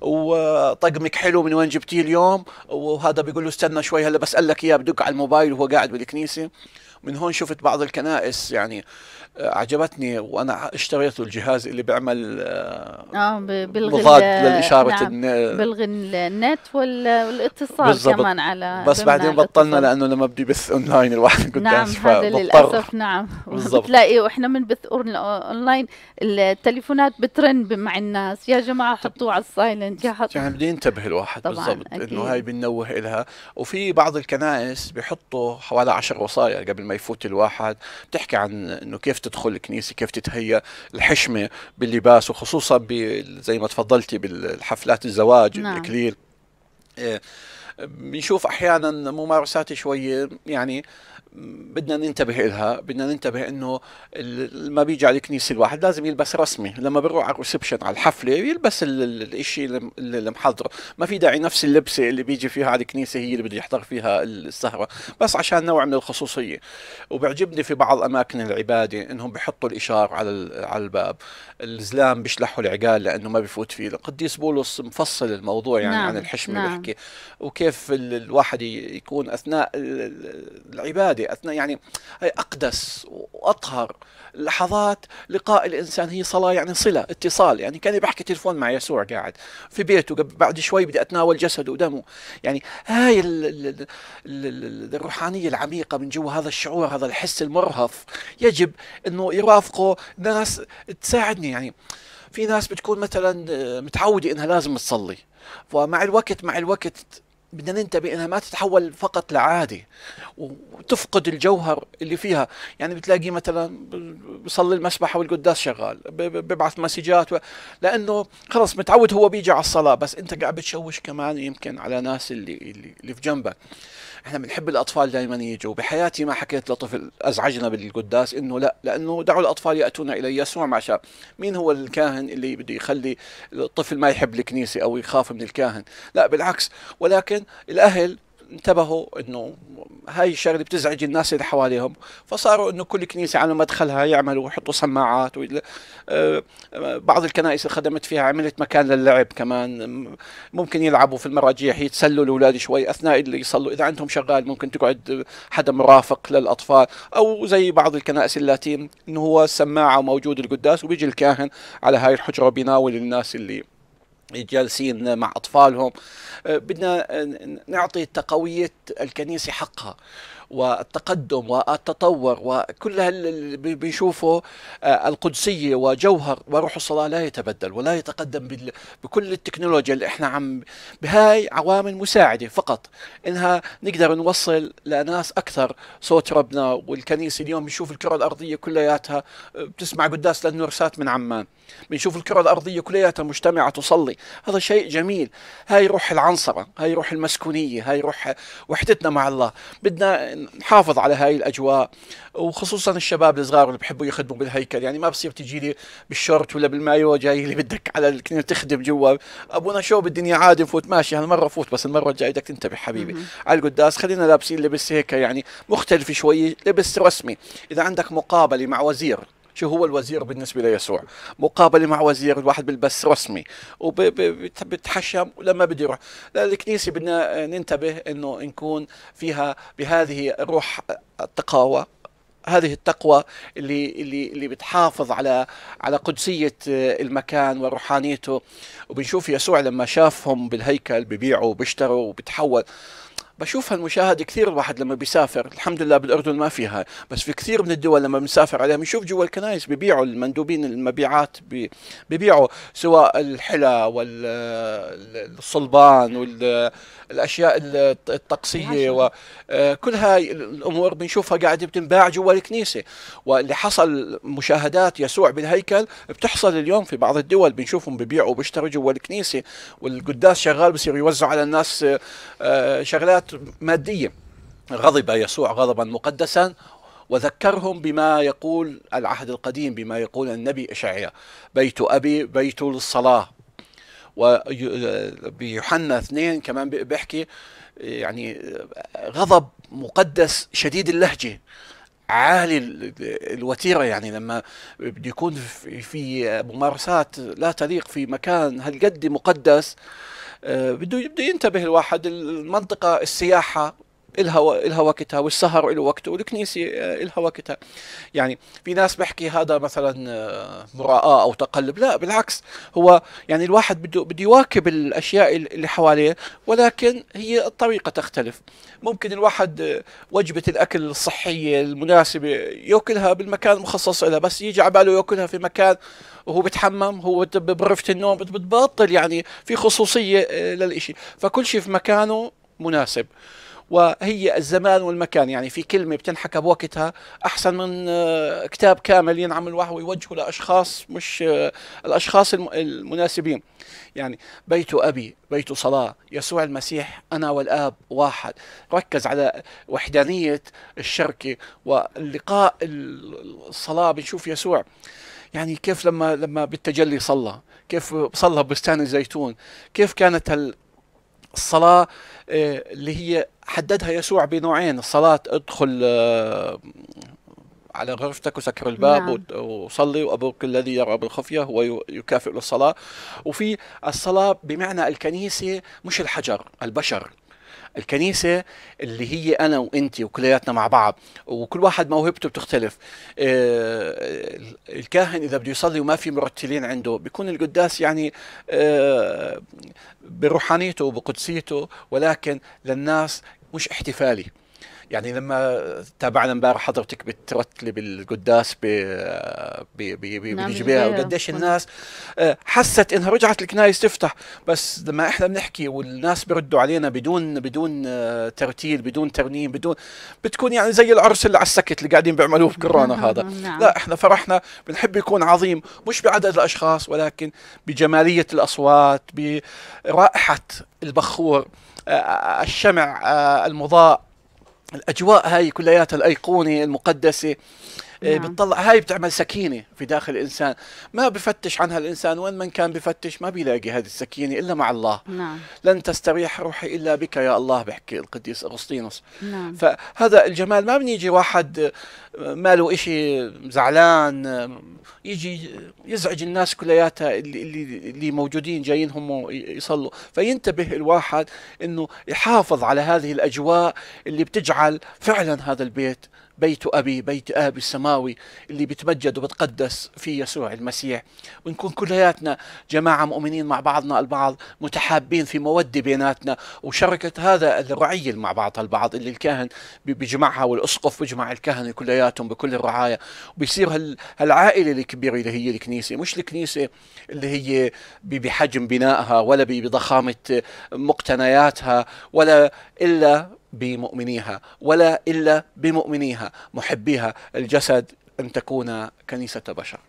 وطقمك حلو من وين جبتيه اليوم وهذا بيقول له استنى شوي هلا بسالك اياه بدق على الموبايل وهو قاعد بالكنيسه من هون شفت بعض الكنائس يعني عجبتني وانا اشتريته الجهاز اللي بيعمل اه, آه، بلغي مضاد للاشاره نعم الن... بلغي النت والاتصال بالزبط. كمان على بس بعدين بطلنا لانه لما بدي بث اونلاين الواحد قداس نعم هذا للاسف نعم بالضبط بتلاقي واحنا بنبث اونلاين التليفونات بترن مع الناس يا جماعه حطوه على السايلنت يا حط يعني بده ينتبه الواحد بالضبط انه هاي بننوه إلها وفي بعض الكنائس بيحطوا حوالي 10 وصايا قبل ما يفوت الواحد بتحكي عن انه كيف تدخل الكنيسه كيف تتهيأ الحشمه باللباس وخصوصا زي ما تفضلتي بالحفلات الزواج نعم. الاكليل إيه، بنشوف احيانا ممارسات شويه يعني بدنا ننتبه لها بدنا ننتبه إنه ما بيجي على الكنيسة الواحد لازم يلبس رسمي لما بروح على الريسبشن على الحفلة يلبس الشيء اللي محضره ما في داعي نفس اللبسة اللي بيجي فيها على الكنيسة هي اللي بده يحضر فيها السهرة بس عشان نوع من الخصوصية وبعجبني في بعض أماكن العبادة إنهم بحطوا الإشار على على الباب الزلام بيشلحوا العقال لأنه ما بفوت فيه القديس بولس مفصل الموضوع يعني نعم. عن الحشمة نعم. بيحكي وكيف الواحد يكون أثناء العبادة اثناء يعني هي اقدس واطهر لحظات لقاء الانسان هي صلاه يعني صله اتصال يعني كاني بحكي تلفون مع يسوع قاعد في بيته بعد شوي بدي اتناول جسده ودمه يعني هاي الروحانيه العميقه من جوا هذا الشعور هذا الحس المرهف يجب انه يرافقه ناس تساعدني يعني في ناس بتكون مثلا آه، متعوده انها لازم تصلي فمع الوقت مع الوقت بدنا ننتبه انها ما تتحول فقط لعاده وتفقد الجوهر اللي فيها يعني بتلاقيه مثلا بصلي المسبح والقداس شغال ببعث مسجات و... لانه خلص متعود هو بيجي على الصلاه بس انت قاعد بتشوش كمان يمكن على ناس اللي اللي, اللي في جنبك احنا بنحب الاطفال دائما يجوا بحياتي ما حكيت لطفل ازعجنا بالقداس انه لا لانه دعوا الاطفال ياتون الي يسوع ما شاء مين هو الكاهن اللي بده يخلي الطفل ما يحب الكنيسه او يخاف من الكاهن لا بالعكس ولكن الاهل انتبهوا انه هاي الشغله بتزعج الناس اللي حواليهم فصاروا انه كل كنيسه على مدخلها يعملوا ويحطوا سماعات و... آه، بعض الكنائس اللي خدمت فيها عملت مكان للعب كمان ممكن يلعبوا في المراجيح يتسلوا الاولاد شوي اثناء اللي يصلوا اذا عندهم شغال ممكن تقعد حدا مرافق للاطفال او زي بعض الكنائس اللاتين انه هو السماعه موجود القداس وبيجي الكاهن على هاي الحجره بيناول الناس اللي جالسين مع اطفالهم أه، بدنا نعطي تقويه الكنيسه حقها والتقدم والتطور وكل اللي بيشوفه أه، القدسية وجوهر وروح الصلاة لا يتبدل ولا يتقدم بكل التكنولوجيا اللي احنا عم بهاي عوامل مساعدة فقط انها نقدر نوصل لناس اكثر صوت ربنا والكنيسة اليوم بنشوف الكرة الارضية كلياتها أه، بتسمع قداس للنورسات من عمان بنشوف الكرة الأرضية كلياتها مجتمعة تصلي هذا شيء جميل هاي روح العنصرة هاي روح المسكونية هاي روح وحدتنا مع الله بدنا نحافظ على هاي الأجواء وخصوصا الشباب الصغار اللي بحبوا يخدموا بالهيكل يعني ما بصير تجي لي بالشورت ولا بالمايو جاي لي بدك على الكنيسه تخدم جوا أبونا شو بالدنيا عادي فوت ماشي هالمرة فوت بس المرة الجاية بدك تنتبه حبيبي على القداس خلينا لابسين لبس هيك يعني مختلف شوي لبس رسمي إذا عندك مقابلة مع وزير شو هو الوزير بالنسبه ليسوع مقابله مع وزير الواحد بالبس رسمي وبتحشم ولما بده يروح الكنيسه بدنا ننتبه انه نكون فيها بهذه الروح التقاوى هذه التقوى اللي اللي اللي بتحافظ على على قدسيه المكان وروحانيته وبنشوف يسوع لما شافهم بالهيكل ببيعوا وبيشتروا وبتحول بشوف هالمشاهده كثير الواحد لما بيسافر الحمد لله بالاردن ما فيها بس في كثير من الدول لما بنسافر عليها بنشوف جوا الكنائس بيبيعوا المندوبين المبيعات بيبيعوا سواء الحلى والصلبان الاشياء الطقسيه وكل آه، هاي الامور بنشوفها قاعده بتنباع جوا الكنيسه واللي حصل مشاهدات يسوع بالهيكل بتحصل اليوم في بعض الدول بنشوفهم ببيعوا وبيشتروا جوا الكنيسه والقداس شغال بصير يوزع على الناس آه، آه، شغلات ماديه غضب يسوع غضبا مقدسا وذكرهم بما يقول العهد القديم بما يقول النبي إشعياء بيت أبي بيت للصلاة وبيوحنا اثنين كمان بيحكي يعني غضب مقدس شديد اللهجه عالي الوتيره يعني لما بده يكون في ممارسات لا تليق في مكان هالقد مقدس آه، بده بده ينتبه الواحد المنطقه السياحه الها الها وقتها والسهر له وقته والكنيسه آه، الها وقتها يعني في ناس بحكي هذا مثلا آه، مراءه او تقلب لا بالعكس هو يعني الواحد بده بده يواكب الاشياء اللي حواليه ولكن هي الطريقه تختلف ممكن الواحد آه، وجبه الاكل الصحيه المناسبه ياكلها بالمكان المخصص لها بس يجي على باله ياكلها في مكان وهو بتحمم هو بغرفه النوم بتبطل يعني في خصوصيه للإشي فكل شيء في مكانه مناسب وهي الزمان والمكان يعني في كلمة بتنحكى بوقتها أحسن من آه، كتاب كامل ينعمل وهو ويوجهه لأشخاص مش آه، الأشخاص المناسبين يعني بيت أبي بيت صلاة يسوع المسيح أنا والآب واحد ركز على وحدانية الشركة واللقاء الصلاة بنشوف يسوع يعني كيف لما لما بالتجلي صلى كيف صلى بستان الزيتون كيف كانت الصلاة آه، اللي هي حددها يسوع بنوعين الصلاة ادخل آه، على غرفتك وسكر الباب نعم. وصلي وابوك الذي يرى بالخفيه هو يكافئ للصلاه وفي الصلاه بمعنى الكنيسه مش الحجر البشر الكنيسة اللي هي أنا وأنت وكلياتنا مع بعض وكل واحد موهبته بتختلف آه، الكاهن إذا بده يصلي وما في مرتلين عنده بيكون القداس يعني آه، بروحانيته وبقدسيته ولكن للناس مش احتفالي يعني لما تابعنا امبارح حضرتك بترتلب القداس بنجبيها نعم، وقديش نعم. الناس آه، حست انها رجعت الكنايس تفتح بس لما احنا بنحكي والناس بردوا علينا بدون بدون آه، ترتيل بدون ترنيم بدون بتكون يعني زي العرس اللي على السكت اللي قاعدين بيعملوه في كورونا هذا نعم. لا احنا فرحنا بنحب يكون عظيم مش بعدد الاشخاص ولكن بجماليه الاصوات برائحه البخور آه، الشمع المضاء الاجواء هاي كلياتها الايقونه المقدسه إيه، نعم. بتطلع هاي بتعمل سكينه في داخل الانسان ما بفتش عنها الانسان وين من كان بفتش ما بيلاقي هذه السكينه الا مع الله نعم. لن تستريح روحي الا بك يا الله بحكي القديس اغسطينوس نعم. فهذا الجمال ما بنيجي واحد آه، ماله إشي زعلان آه، يجي يزعج الناس كلياتها اللي, اللي اللي موجودين جايين هم يصلوا فينتبه الواحد انه يحافظ على هذه الاجواء اللي بتجعل فعلا هذا البيت بيت أبي بيت أبي السماوي اللي بتمجد وبتقدس في يسوع المسيح ونكون كلياتنا جماعة مؤمنين مع بعضنا البعض متحابين في مودة بيناتنا وشركة هذا الرعي مع بعضها البعض اللي الكاهن بيجمعها والأسقف بيجمع الكهنة كلياتهم بكل الرعاية وبيصير هالعائلة الكبيرة اللي هي الكنيسة مش الكنيسة اللي هي بحجم بنائها ولا بضخامة مقتنياتها ولا إلا بمؤمنيها ولا إلا بمؤمنيها محبيها الجسد أن تكون كنيسة بشر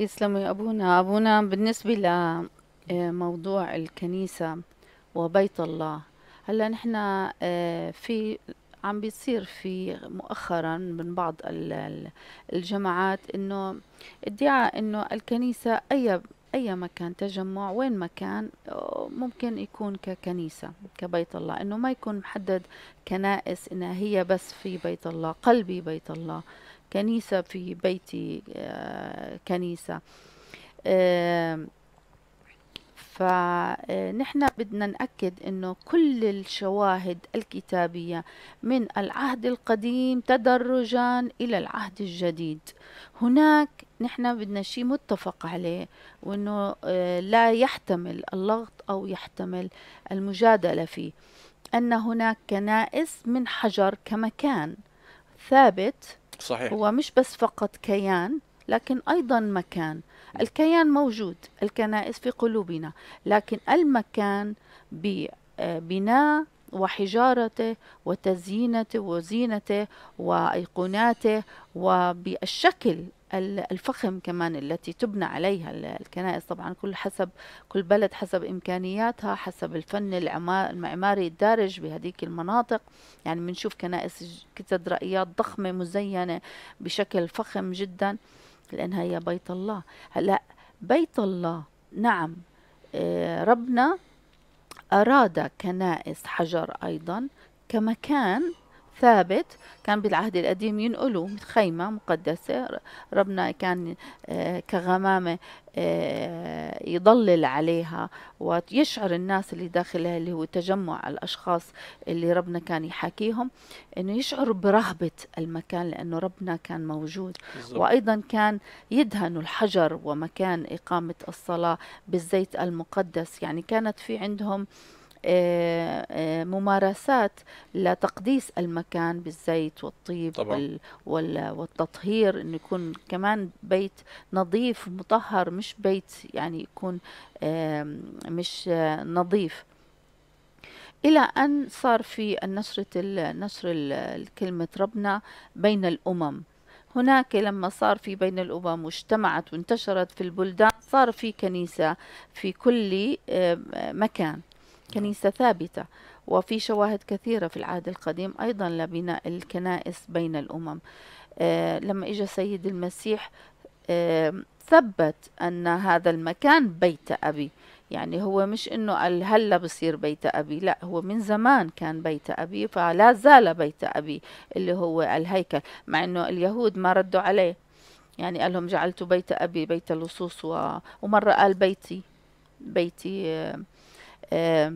يسلم يا أبونا أبونا بالنسبة لموضوع الكنيسة وبيت الله هلا نحن آه، في عم بيصير في مؤخرا من بعض الجماعات انه ادعى انه الكنيسه اي أي مكان تجمع وين مكان ممكن يكون ككنيسة كبيت الله إنه ما يكون محدد كنائس إنها هي بس في بيت الله قلبي بيت الله كنيسة في بيتي آه، كنيسة فنحن آه، بدنا نأكد أنه كل الشواهد الكتابية من العهد القديم تدرجا إلى العهد الجديد هناك نحن بدنا شيء متفق عليه وانه آه، لا يحتمل اللغط او يحتمل المجادله فيه ان هناك كنائس من حجر كمكان ثابت صحيح هو مش بس فقط كيان لكن ايضا مكان الكيان موجود الكنائس في قلوبنا لكن المكان ببناء آه، وحجارته وتزيينته وزينته وايقوناته وبالشكل الفخم كمان التي تبنى عليها الكنائس طبعا كل حسب كل بلد حسب إمكانياتها حسب الفن المعماري الدارج بهذيك المناطق يعني بنشوف كنائس كاتدرائيات ضخمة مزينة بشكل فخم جدا لأنها هي بيت الله هلا بيت الله نعم آه، ربنا أراد كنائس حجر أيضا كمكان ثابت كان بالعهد القديم ينقلوا خيمة مقدسة ربنا كان آه، كغمامة آه، يضلل عليها ويشعر الناس اللي داخلها اللي هو تجمع الأشخاص اللي ربنا كان يحاكيهم أنه يشعر برهبة المكان لأنه ربنا كان موجود وأيضا كان يدهن الحجر ومكان إقامة الصلاة بالزيت المقدس يعني كانت في عندهم آه آه، آه، ممارسات لتقديس المكان بالزيت والطيب طبعا. والتطهير انه يكون كمان بيت نظيف مطهر مش بيت يعني يكون مش آه، نظيف إلى أن صار في نشرة نشر كلمة ربنا بين الأمم هناك لما صار في بين الأمم واجتمعت وانتشرت في البلدان صار في كنيسة في كل مكان كنيسة ثابتة وفي شواهد كثيرة في العهد القديم أيضا لبناء الكنائس بين الأمم آه، لما إجا سيد المسيح آه، ثبت أن هذا المكان بيت أبي يعني هو مش انه قال هلا بصير بيت ابي لا هو من زمان كان بيت ابي فلا زال بيت ابي اللي هو الهيكل مع انه اليهود ما ردوا عليه يعني قال لهم جعلت بيت ابي بيت اللصوص و... ومره قال بيتي بيتي آه آه،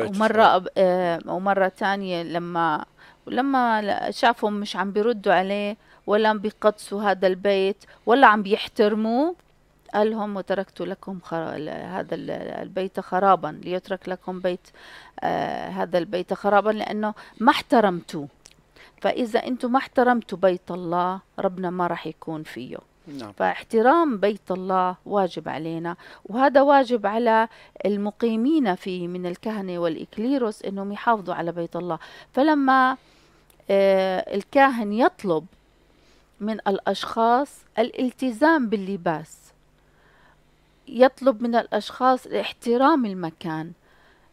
ومرة آه، ومرة تانية لما لما شافهم مش عم بيردوا عليه ولا عم بيقدسوا هذا البيت ولا عم بيحترموه قال لهم وتركت لكم خرا... هذا البيت خرابا ليترك لكم بيت آه هذا البيت خرابا لأنه ما احترمتوه فإذا أنتم ما احترمتوا بيت الله ربنا ما راح يكون فيه نعم. فاحترام بيت الله واجب علينا وهذا واجب على المقيمين فيه من الكهنة والإكليروس أنهم يحافظوا على بيت الله فلما آه، الكاهن يطلب من الأشخاص الالتزام باللباس يطلب من الأشخاص احترام المكان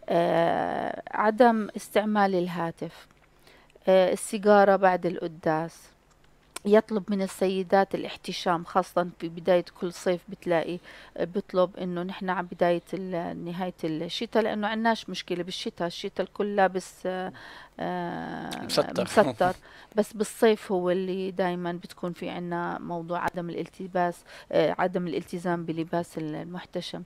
آه، عدم استعمال الهاتف آه، السيجارة بعد القداس يطلب من السيدات الاحتشام خاصة في بداية كل صيف بتلاقي بيطلب انه نحن عم بداية نهاية الشتاء لانه عناش مشكلة بالشتاء الشتاء الكل لابس آه، مسطر مسطر بس بالصيف هو اللي دائما بتكون في عنا موضوع عدم الالتباس آه، عدم الالتزام بلباس المحتشم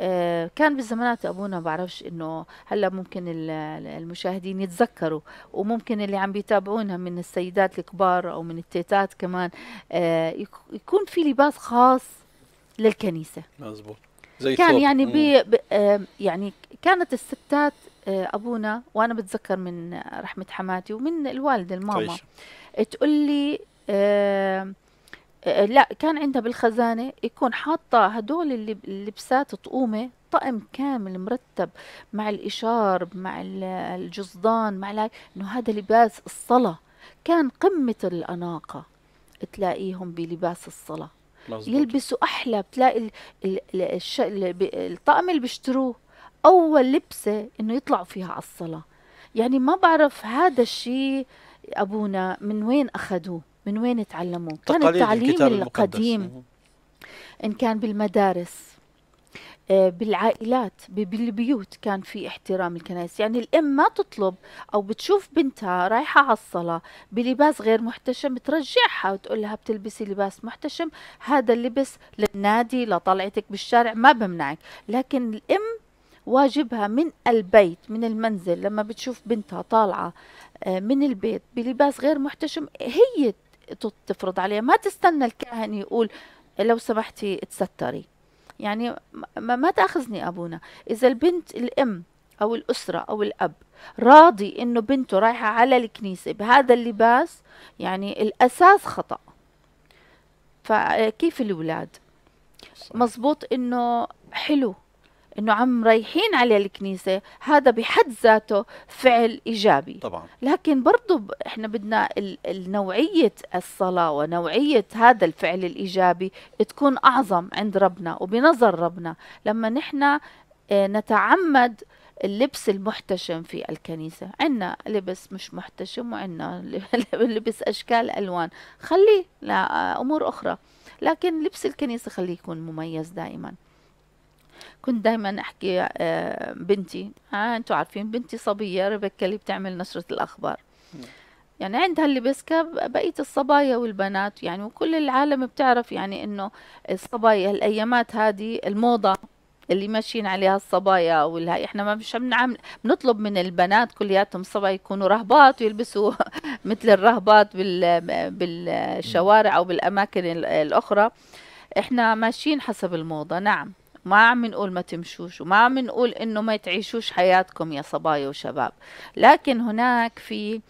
آه، كان بالزمانات ابونا بعرفش انه هلا ممكن المشاهدين يتذكروا وممكن اللي عم بيتابعونا من السيدات الكبار او من التيتات كمان آه، يكون في لباس خاص للكنيسه مزبوط زي كان صوب. يعني بي آه، يعني كانت الستات ابونا وانا بتذكر من رحمه حماتي ومن الوالده الماما طيب. تقول لي آه، لا كان عندها بالخزانة يكون حاطة هدول اللبسات طقومة طقم كامل مرتب مع الإشار مع الجزدان مع إنه هذا لباس الصلاة كان قمة الأناقة تلاقيهم بلباس الصلاة مزبوط. يلبسوا أحلى بتلاقي الـ الـ الـ الطقم اللي بيشتروه أول لبسة إنه يطلعوا فيها على الصلاة يعني ما بعرف هذا الشيء أبونا من وين أخذوه من وين تعلموا؟ كان التعليم القديم المقدس. إن كان بالمدارس آه، بالعائلات بالبيوت كان في احترام الكنائس يعني الام ما تطلب او بتشوف بنتها رايحه على الصلاه بلباس غير محتشم ترجعها وتقول لها بتلبسي لباس محتشم هذا اللبس للنادي لطلعتك بالشارع ما بمنعك لكن الام واجبها من البيت من المنزل لما بتشوف بنتها طالعه آه، من البيت بلباس غير محتشم هي تفرض عليها ما تستنى الكاهن يقول لو سمحتي تستري يعني ما تاخذني ابونا اذا البنت الام او الاسره او الاب راضي انه بنته رايحه على الكنيسه بهذا اللباس يعني الاساس خطا فكيف الاولاد مزبوط انه حلو انه عم رايحين على الكنيسه هذا بحد ذاته فعل ايجابي طبعا لكن برضه احنا بدنا نوعيه الصلاه ونوعيه هذا الفعل الايجابي تكون اعظم عند ربنا وبنظر ربنا لما نحن آه، نتعمد اللبس المحتشم في الكنيسة عنا لبس مش محتشم وعنا لبس أشكال ألوان خليه لأمور أخرى لكن لبس الكنيسة خليه يكون مميز دائماً كنت دائما احكي آه، بنتي آه انتوا عارفين بنتي صبيه ريبيكا اللي بتعمل نشره الاخبار يعني عندها اللبس كبقية الصبايا والبنات يعني وكل العالم بتعرف يعني انه الصبايا الايامات هذه الموضة اللي ماشيين عليها الصبايا والها احنا ما مش بنعمل بنطلب من البنات كلياتهم الصبايا يكونوا رهبات ويلبسوا مثل الرهبات بال بالشوارع او بالاماكن الاخرى احنا ماشيين حسب الموضة نعم ما عم نقول ما تمشوش وما عم نقول انه ما تعيشوش حياتكم يا صبايا وشباب لكن هناك في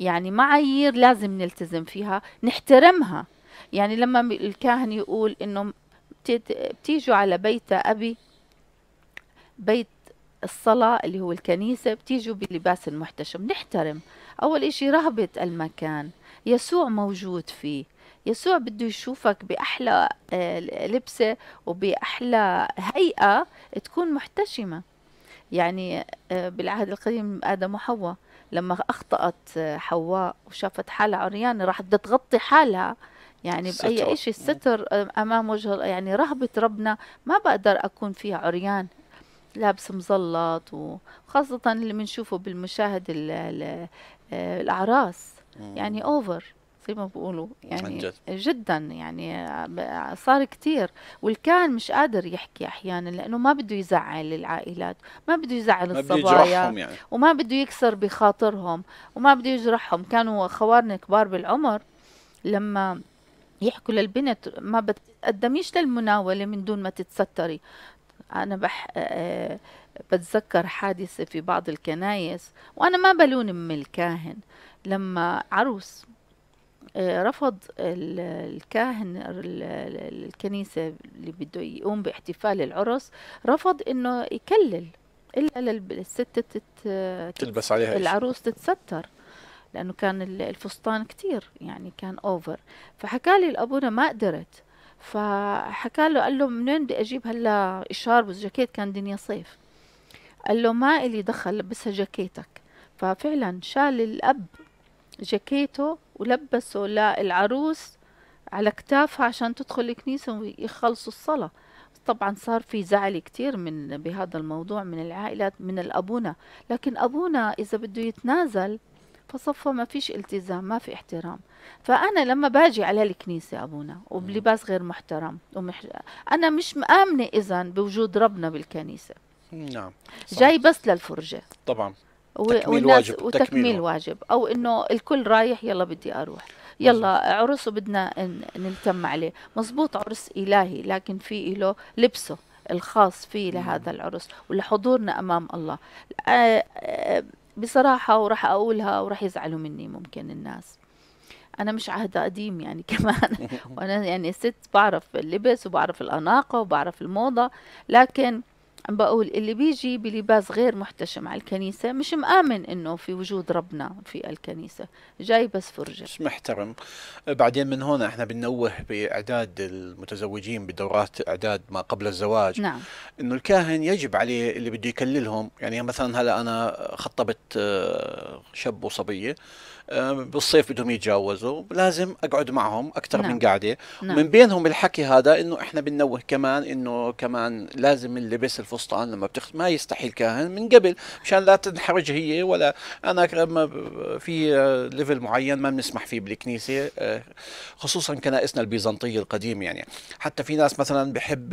يعني معايير لازم نلتزم فيها نحترمها يعني لما الكاهن يقول انه بتيجوا على بيت ابي بيت الصلاة اللي هو الكنيسة بتيجوا بلباس محتشم نحترم أول إشي رهبة المكان يسوع موجود فيه يسوع بده يشوفك بأحلى آه، لبسة وبأحلى هيئة تكون محتشمة يعني آه، بالعهد القديم آدم وحواء لما أخطأت آه، حواء وشافت حالها عريانة راح بدها تغطي حالها يعني بأي شيء الستر نعم. أمام وجه يعني رهبة ربنا ما بقدر أكون فيها عريان لابس مزلط وخاصة اللي بنشوفه بالمشاهد الأعراس يعني أوفر زي ما بقولوا يعني عنجد. جدا يعني صار كثير والكان مش قادر يحكي احيانا لانه ما بده يزعل العائلات ما بده يزعل ما الصبايا يعني. وما بده يكسر بخاطرهم وما بده يجرحهم كانوا خوارنا كبار بالعمر لما يحكوا للبنت ما بتقدميش للمناولة من دون ما تتستري أنا بح... بتذكر حادثة في بعض الكنايس وأنا ما بلون من الكاهن لما عروس رفض الكاهن الكنيسة اللي بده يقوم باحتفال العرس رفض انه يكلل الا للست تت... تلبس عليها العروس تتستر لانه كان الفستان كتير يعني كان اوفر فحكى لي الابو انا ما قدرت فحكى له قال له منين بدي اجيب هلا اشارب وجاكيت كان دنيا صيف قال له ما الي دخل لبسها جاكيتك ففعلا شال الاب جاكيته ولبسوا للعروس على كتافها عشان تدخل الكنيسة ويخلصوا الصلاة طبعا صار في زعل كتير من بهذا الموضوع من العائلات من الأبونا لكن أبونا إذا بده يتنازل فصفى ما فيش التزام ما في احترام فأنا لما باجي على الكنيسة أبونا وبلباس غير محترم ومح... أنا مش مآمنة إذا بوجود ربنا بالكنيسة نعم صح. جاي بس للفرجة طبعا تكميل واجب وتكميل واجب او انه الكل رايح يلا بدي اروح يلا عرس وبدنا نلتم عليه مزبوط عرس الهي لكن في له لبسه الخاص فيه لهذا العرس ولحضورنا امام الله آه، آه، بصراحه وراح اقولها وراح يزعلوا مني ممكن الناس انا مش عهد قديم يعني كمان وانا يعني ست بعرف اللبس وبعرف الاناقه وبعرف الموضه لكن عم بقول اللي بيجي بلباس غير محتشم على الكنيسة مش مآمن إنه في وجود ربنا في الكنيسة جاي بس فرجة مش محترم بعدين من هنا احنا بننوه بإعداد المتزوجين بدورات إعداد ما قبل الزواج نعم. إنه الكاهن يجب عليه اللي بده يكللهم يعني مثلا هلا أنا خطبت آه، شاب وصبية آه، بالصيف بدهم يتجوزوا لازم اقعد معهم اكثر نعم. من قاعده نعم. من بينهم الحكي هذا انه احنا بننوه كمان انه كمان لازم اللبس الفستان لما بتخ... ما يستحي الكاهن من قبل مشان لا تنحرج هي ولا انا لما في ليفل معين ما بنسمح فيه بالكنيسه آه، خصوصا كنائسنا البيزنطيه القديمه يعني حتى في ناس مثلا بحب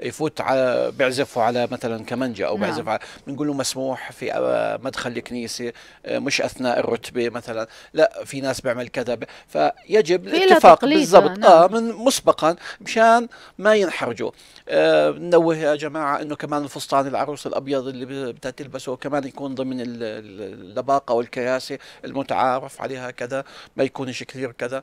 يفوت على بيعزفوا على مثلا كمانجا او نعم. بيعزف على بنقول له مسموح في آه، مدخل الكنيسه مش اثناء الرتبه مثلا مثلا لا في ناس بيعمل كذا فيجب الاتفاق بالضبط نعم. اه من مسبقا مشان ما ينحرجوا آه نوه يا جماعه انه كمان الفستان العروس الابيض اللي بدها تلبسه كمان يكون ضمن اللباقه والكياسه المتعارف عليها كذا ما يكونش كثير كذا آه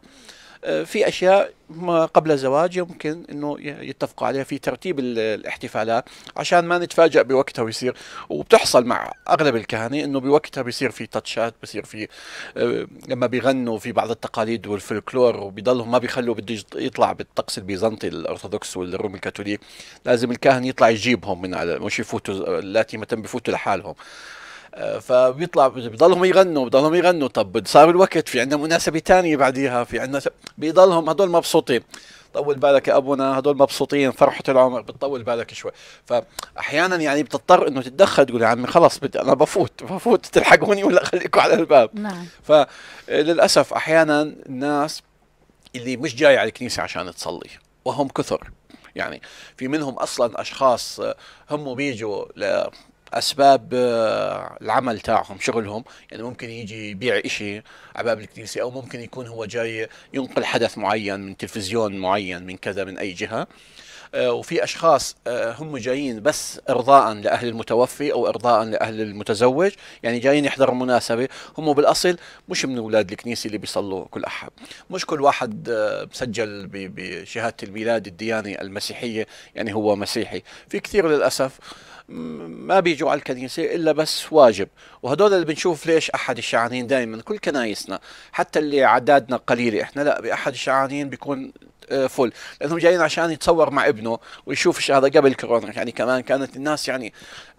آه، في اشياء ما قبل الزواج يمكن انه يتفقوا عليها في ترتيب الاحتفالات عشان ما نتفاجئ بوقتها ويصير وبتحصل مع اغلب الكهنه انه بوقتها بيصير في تاتشات بيصير في آه، لما بيغنوا في بعض التقاليد والفلكلور وبيضلهم ما بيخلوا بده يطلع بالطقس البيزنطي الارثوذكس والروم الكاثوليك لازم الكاهن يطلع يجيبهم من على مش يفوتوا اللاتي متى بفوتوا لحالهم فبيطلع بضلهم يغنوا بضلهم يغنوا طب صار الوقت في عندنا مناسبة تانية بعديها في عندنا بيضلهم هدول مبسوطين طول بالك يا ابونا هدول مبسوطين فرحة العمر بتطول بالك شوي فاحيانا يعني بتضطر انه تتدخل تقول يا عمي خلص بدي انا بفوت بفوت تلحقوني ولا خليكم على الباب نعم فللاسف احيانا الناس اللي مش جاي على الكنيسة عشان تصلي وهم كثر يعني في منهم اصلا اشخاص هم بيجوا ل اسباب آه، العمل تاعهم شغلهم يعني ممكن يجي يبيع شيء على باب الكنيسه او ممكن يكون هو جاي ينقل حدث معين من تلفزيون معين من كذا من اي جهه آه، وفي اشخاص آه، هم جايين بس ارضاء لاهل المتوفي او ارضاء لاهل المتزوج يعني جايين يحضروا مناسبه هم بالاصل مش من اولاد الكنيسه اللي بيصلوا كل احد مش كل واحد مسجل بشهاده الميلاد الديانه المسيحيه يعني هو مسيحي في كثير للاسف ما بيجوا على الكنيسة إلا بس واجب وهدول اللي بنشوف ليش أحد الشعانين دائما كل كنايسنا حتى اللي عدادنا قليلة إحنا لا بأحد الشعانين بيكون آه، فل لانهم جايين عشان يتصور مع ابنه ويشوف هذا قبل كورونا يعني كمان كانت الناس يعني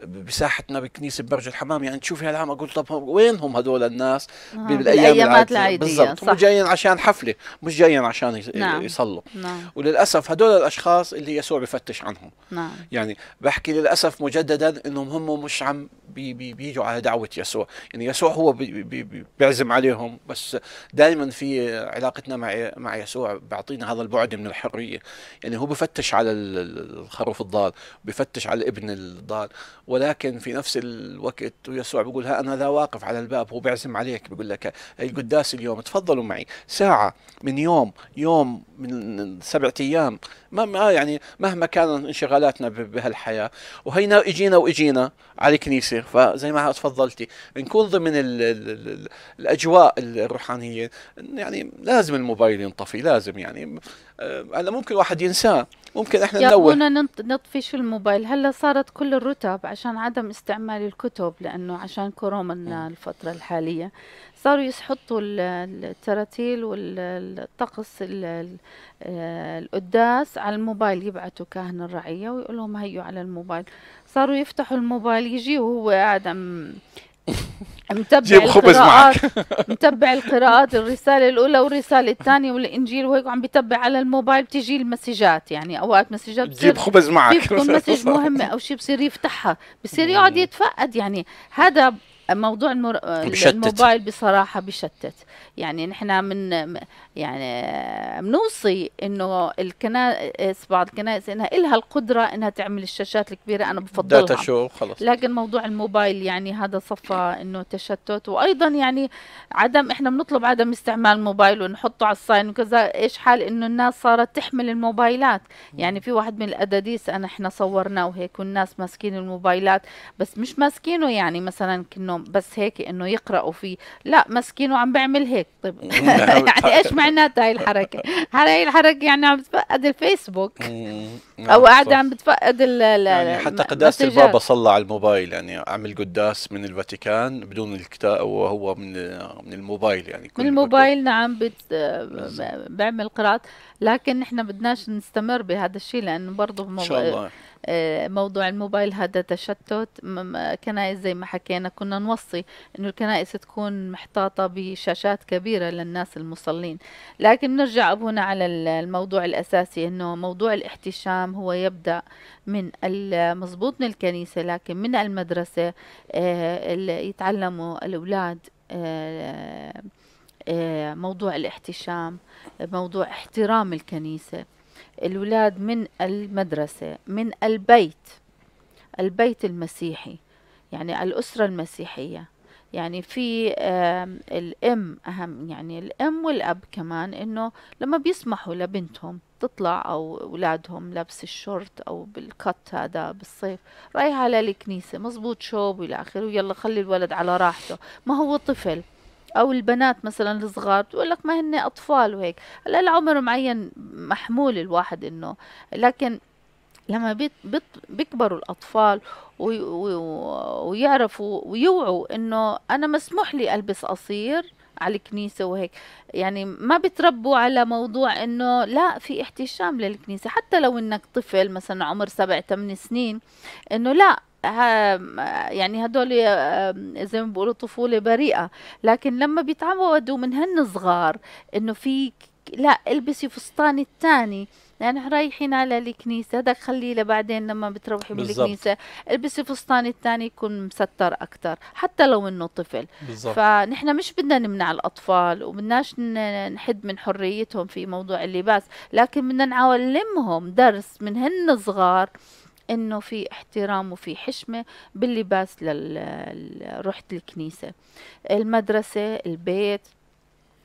بساحتنا بالكنيسه ببرج الحمام يعني تشوفي هالعام اقول طب وين هم هدول الناس نعم، بالايام العاديه بالضبط هم جايين عشان حفله مش جايين عشان نعم. يصلوا نعم. وللاسف هدول الاشخاص اللي يسوع بفتش عنهم نعم. يعني بحكي للاسف مجددا انهم هم مش عم بي بي بيجوا على دعوه يسوع يعني يسوع هو بي بي بيعزم عليهم بس دائما في علاقتنا مع مع يسوع بيعطينا هذا البعد من الحريه يعني هو بفتش على الخروف الضال بفتش على الابن الضال ولكن في نفس الوقت يسوع بيقول ها انا ذا واقف على الباب هو بيعزم عليك بيقول لك القداس اليوم تفضلوا معي ساعه من يوم يوم من سبعة أيام ما يعني مهما كان انشغالاتنا بهالحياة وهينا إجينا وإجينا على الكنيسة فزي ما تفضلتي نكون ضمن الـ الـ الأجواء الروحانية يعني لازم الموبايل ينطفي لازم يعني آه، هلا ممكن واحد ينساه ممكن احنا ننوه يبغونا نطفي شو الموبايل هلا صارت كل الرتب عشان عدم استعمال الكتب لانه عشان كورونا الفتره الحاليه صاروا يحطوا التراتيل والطقس آه، القداس على الموبايل يبعتوا كاهن الرعية ويقول لهم هيو على الموبايل صاروا يفتحوا الموبايل يجي وهو قاعد عم متبع القراءات متبع القراءات الرسالة الأولى والرسالة الثانية والإنجيل وهيك عم بتبع على الموبايل بتجي المسجات يعني أوقات مسجات بتجيب خبز معك بيكون مسج مهمة أو شيء بصير يفتحها بصير يقعد يتفقد يعني هذا موضوع المر... الموبايل بصراحه بشتت يعني نحن من يعني بنوصي انه الكنائس بعض الكنائس انها لها القدره انها تعمل الشاشات الكبيره انا بفضلها داتا شو خلص لكن موضوع الموبايل يعني هذا صفى انه تشتت وايضا يعني عدم احنا بنطلب عدم استعمال الموبايل ونحطه على الصاين وكذا ايش حال انه الناس صارت تحمل الموبايلات يعني في واحد من الاداديس انا احنا صورناه وهيك والناس ماسكين الموبايلات بس مش ماسكينه يعني مثلا كنه بس هيك انه يقراوا فيه لا ماسكينه عم بعمل هيك طيب يعني ايش معنى معناتها هاي الحركه هاي الحركه يعني عم بتفقد الفيسبوك او يعني قاعده عم بتفقد ال يعني حتى قداسه البابا صلى على الموبايل يعني عمل قداس من الفاتيكان بدون الكتاب وهو من من الموبايل يعني كل من الموبايل نعم بيعمل قراءات لكن نحن بدناش نستمر بهذا الشيء لانه برضه ان شاء الله آه، موضوع الموبايل هذا تشتت كنائس زي ما حكينا كنا نوصي انه الكنائس تكون محتاطة بشاشات كبيرة للناس المصلين لكن نرجع ابونا على الموضوع الاساسي انه موضوع الاحتشام هو يبدأ من مزبوط من الكنيسة لكن من المدرسة آه، اللي يتعلموا الأولاد آه، موضوع الاحتشام موضوع احترام الكنيسة الولاد من المدرسة من البيت البيت المسيحي يعني الأسرة المسيحية يعني في الأم أهم يعني الأم والأب كمان إنه لما بيسمحوا لبنتهم تطلع أو أولادهم لابس الشورت أو بالكت هذا بالصيف رايحة للكنيسة مزبوط شوب وإلى آخره ويلا خلي الولد على راحته ما هو طفل او البنات مثلا الصغار بتقول لك ما هن اطفال وهيك هلا العمر معين محمول الواحد انه لكن لما بيت بيت بيكبروا الاطفال وي وي ويعرفوا ويوعوا انه انا مسموح لي البس قصير على الكنيسة وهيك يعني ما بتربوا على موضوع انه لا في احتشام للكنيسة حتى لو انك طفل مثلا عمر سبع ثمان سنين انه لا ها يعني هدول آه، آه، زي ما بيقولوا طفولة بريئة لكن لما بيتعودوا من هن صغار انه في لا البسي فستان الثاني لان يعني رايحين على الكنيسه هذاك خليه لبعدين لما بتروحي بالزبط. من الكنيسه البسي فستان الثاني يكون مستر اكثر حتى لو انه طفل بالزبط. فنحن مش بدنا نمنع الاطفال وبدناش نحد من حريتهم في موضوع اللباس لكن بدنا نعلمهم درس من هن صغار انه في احترام وفي حشمه باللباس لروحه الكنيسه المدرسه البيت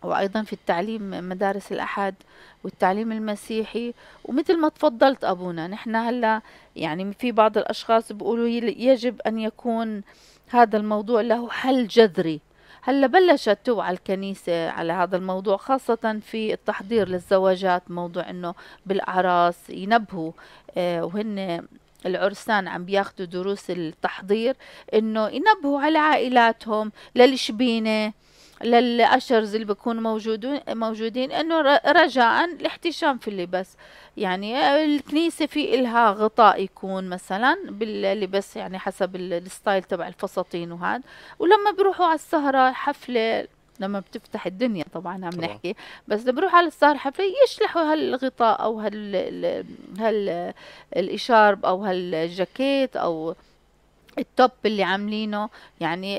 وأيضا في التعليم مدارس الأحد والتعليم المسيحي ومثل ما تفضلت أبونا نحن هلا يعني في بعض الأشخاص بيقولوا يجب أن يكون هذا الموضوع له حل جذري هلا بلشت توعى الكنيسة على هذا الموضوع خاصة في التحضير للزواجات موضوع انه بالاعراس ينبهوا آه، وهن العرسان عم بياخذوا دروس التحضير انه ينبهوا على عائلاتهم للشبينه للأشرز اللي بيكونوا موجودون موجودين انه رجاء الاحتشام في اللبس يعني الكنيسة في إلها غطاء يكون مثلا باللبس يعني حسب الستايل تبع الفساتين وهذا ولما بروحوا على السهرة حفلة لما بتفتح الدنيا طبعا عم طبعا. نحكي بس بروح على السهر حفلة يشلحوا هالغطاء او هال هال الاشارب او هالجاكيت او التوب اللي عاملينه يعني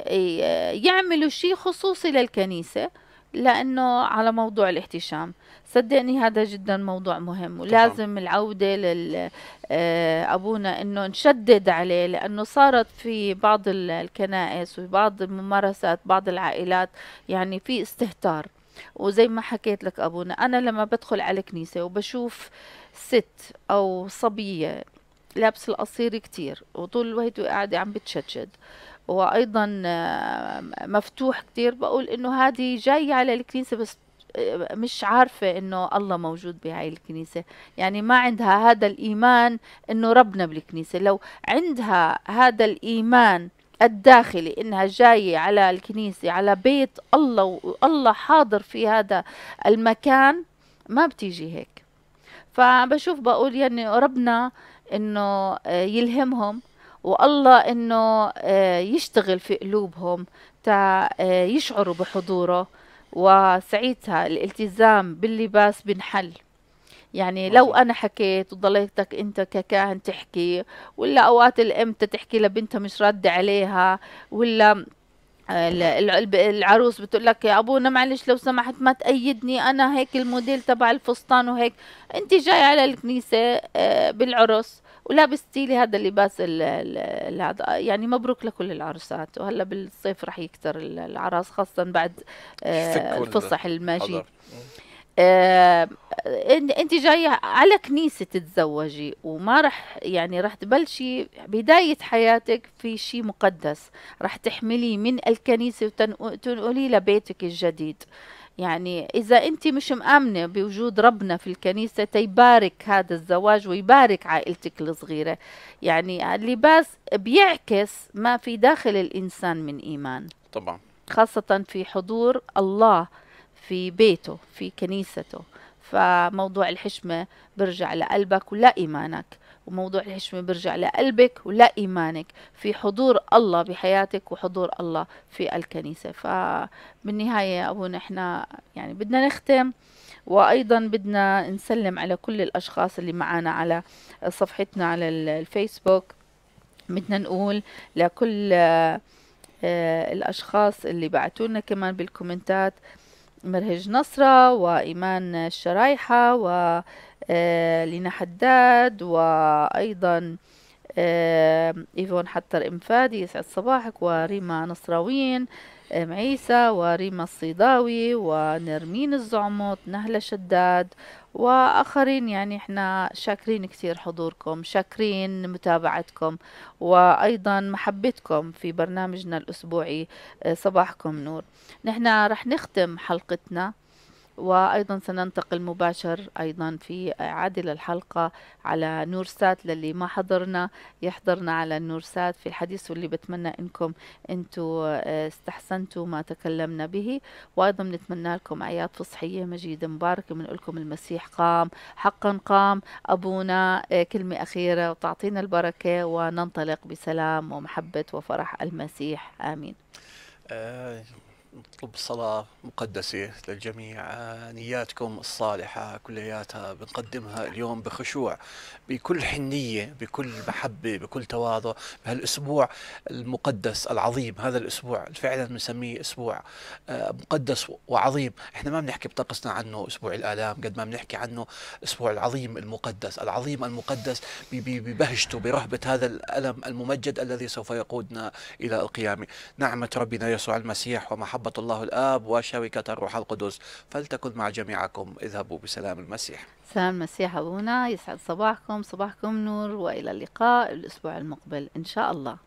يعملوا شيء خصوصي للكنيسة لأنه على موضوع الاحتشام صدقني هذا جدا موضوع مهم ولازم طبعا. العودة لأبونا آه، أنه نشدد عليه لأنه صارت في بعض الكنائس وبعض الممارسات بعض العائلات يعني في استهتار وزي ما حكيت لك أبونا أنا لما بدخل على كنيسة وبشوف ست أو صبية لابس القصير كتير وطول الوقت قاعدة عم بتشجد وأيضا آه، مفتوح كتير بقول إنه هذه جاية على الكنيسة بس مش عارفة انه الله موجود بهاي الكنيسة يعني ما عندها هذا الايمان انه ربنا بالكنيسة لو عندها هذا الايمان الداخلي انها جايه على الكنيسه على بيت الله والله حاضر في هذا المكان ما بتيجي هيك فبشوف بقول يعني ربنا انه يلهمهم والله انه يشتغل في قلوبهم تا يشعروا بحضوره وساعتها الالتزام باللباس بنحل يعني لو انا حكيت وضليتك انت ككاهن تحكي ولا اوقات الام تحكي لبنتها مش رد عليها ولا آه، العروس بتقول لك يا ابونا معلش لو سمحت ما تأيدني انا هيك الموديل تبع الفستان وهيك انت جاي على الكنيسة آه، بالعرس ولابس ستيلي هذا اللباس هذا يعني مبروك لكل العروسات وهلا بالصيف راح يكثر العراس خاصه بعد آه، الفصح الماجي آه، انت جايه على كنيسه تتزوجي وما رح يعني رح تبلشي بدايه حياتك في شيء مقدس رح تحملي من الكنيسه وتنقلي لبيتك الجديد يعني إذا أنت مش مآمنة بوجود ربنا في الكنيسة تيبارك هذا الزواج ويبارك عائلتك الصغيرة يعني اللباس بيعكس ما في داخل الإنسان من إيمان طبعا خاصة في حضور الله في بيته في كنيسته فموضوع الحشمة برجع لقلبك ولا إيمانك وموضوع الحشمة برجع لقلبك ولا إيمانك في حضور الله بحياتك وحضور الله في الكنيسة فبالنهاية أبونا إحنا يعني بدنا نختم وأيضا بدنا نسلم على كل الأشخاص اللي معنا على صفحتنا على الفيسبوك بدنا نقول لكل آه، الأشخاص اللي بعتولنا كمان بالكومنتات مرهج نصرة وإيمان الشرايحة و آه، لينا حداد وأيضا آه، إيفون حتر إمفادي يسعد صباحك وريما نصراوين أم عيسى وريما الصيداوي ونرمين الزعمط نهلة شداد وآخرين يعني إحنا شاكرين كثير حضوركم شاكرين متابعتكم وأيضا محبتكم في برنامجنا الأسبوعي آه، صباحكم نور نحن رح نختم حلقتنا وأيضا سننتقل مباشر أيضا في عادل الحلقة على نور سات للي ما حضرنا يحضرنا على النور سات في الحديث واللي بتمنى أنكم أنتوا آه، استحسنتوا ما تكلمنا به وأيضا نتمنى لكم أعياد فصحية مجيدة مباركة من لكم المسيح قام حقا قام أبونا آه، كلمة أخيرة وتعطينا البركة وننطلق بسلام ومحبة وفرح المسيح آمين آه نطلب صلاة مقدسة للجميع آه، نياتكم الصالحة كلياتها بنقدمها اليوم بخشوع بكل حنية بكل محبة بكل تواضع بهالأسبوع المقدس العظيم هذا الأسبوع فعلا بنسميه أسبوع آه، مقدس وعظيم احنا ما بنحكي بطقسنا عنه أسبوع الآلام قد ما بنحكي عنه أسبوع العظيم المقدس العظيم المقدس ببهجته برهبة هذا الألم الممجد الذي سوف يقودنا إلى القيامة نعمة ربنا يسوع المسيح ومحبة محبة الله الآب وشوكة الروح القدس فلتكن مع جميعكم اذهبوا بسلام المسيح سلام المسيح أبونا يسعد صباحكم صباحكم نور وإلى اللقاء الأسبوع المقبل إن شاء الله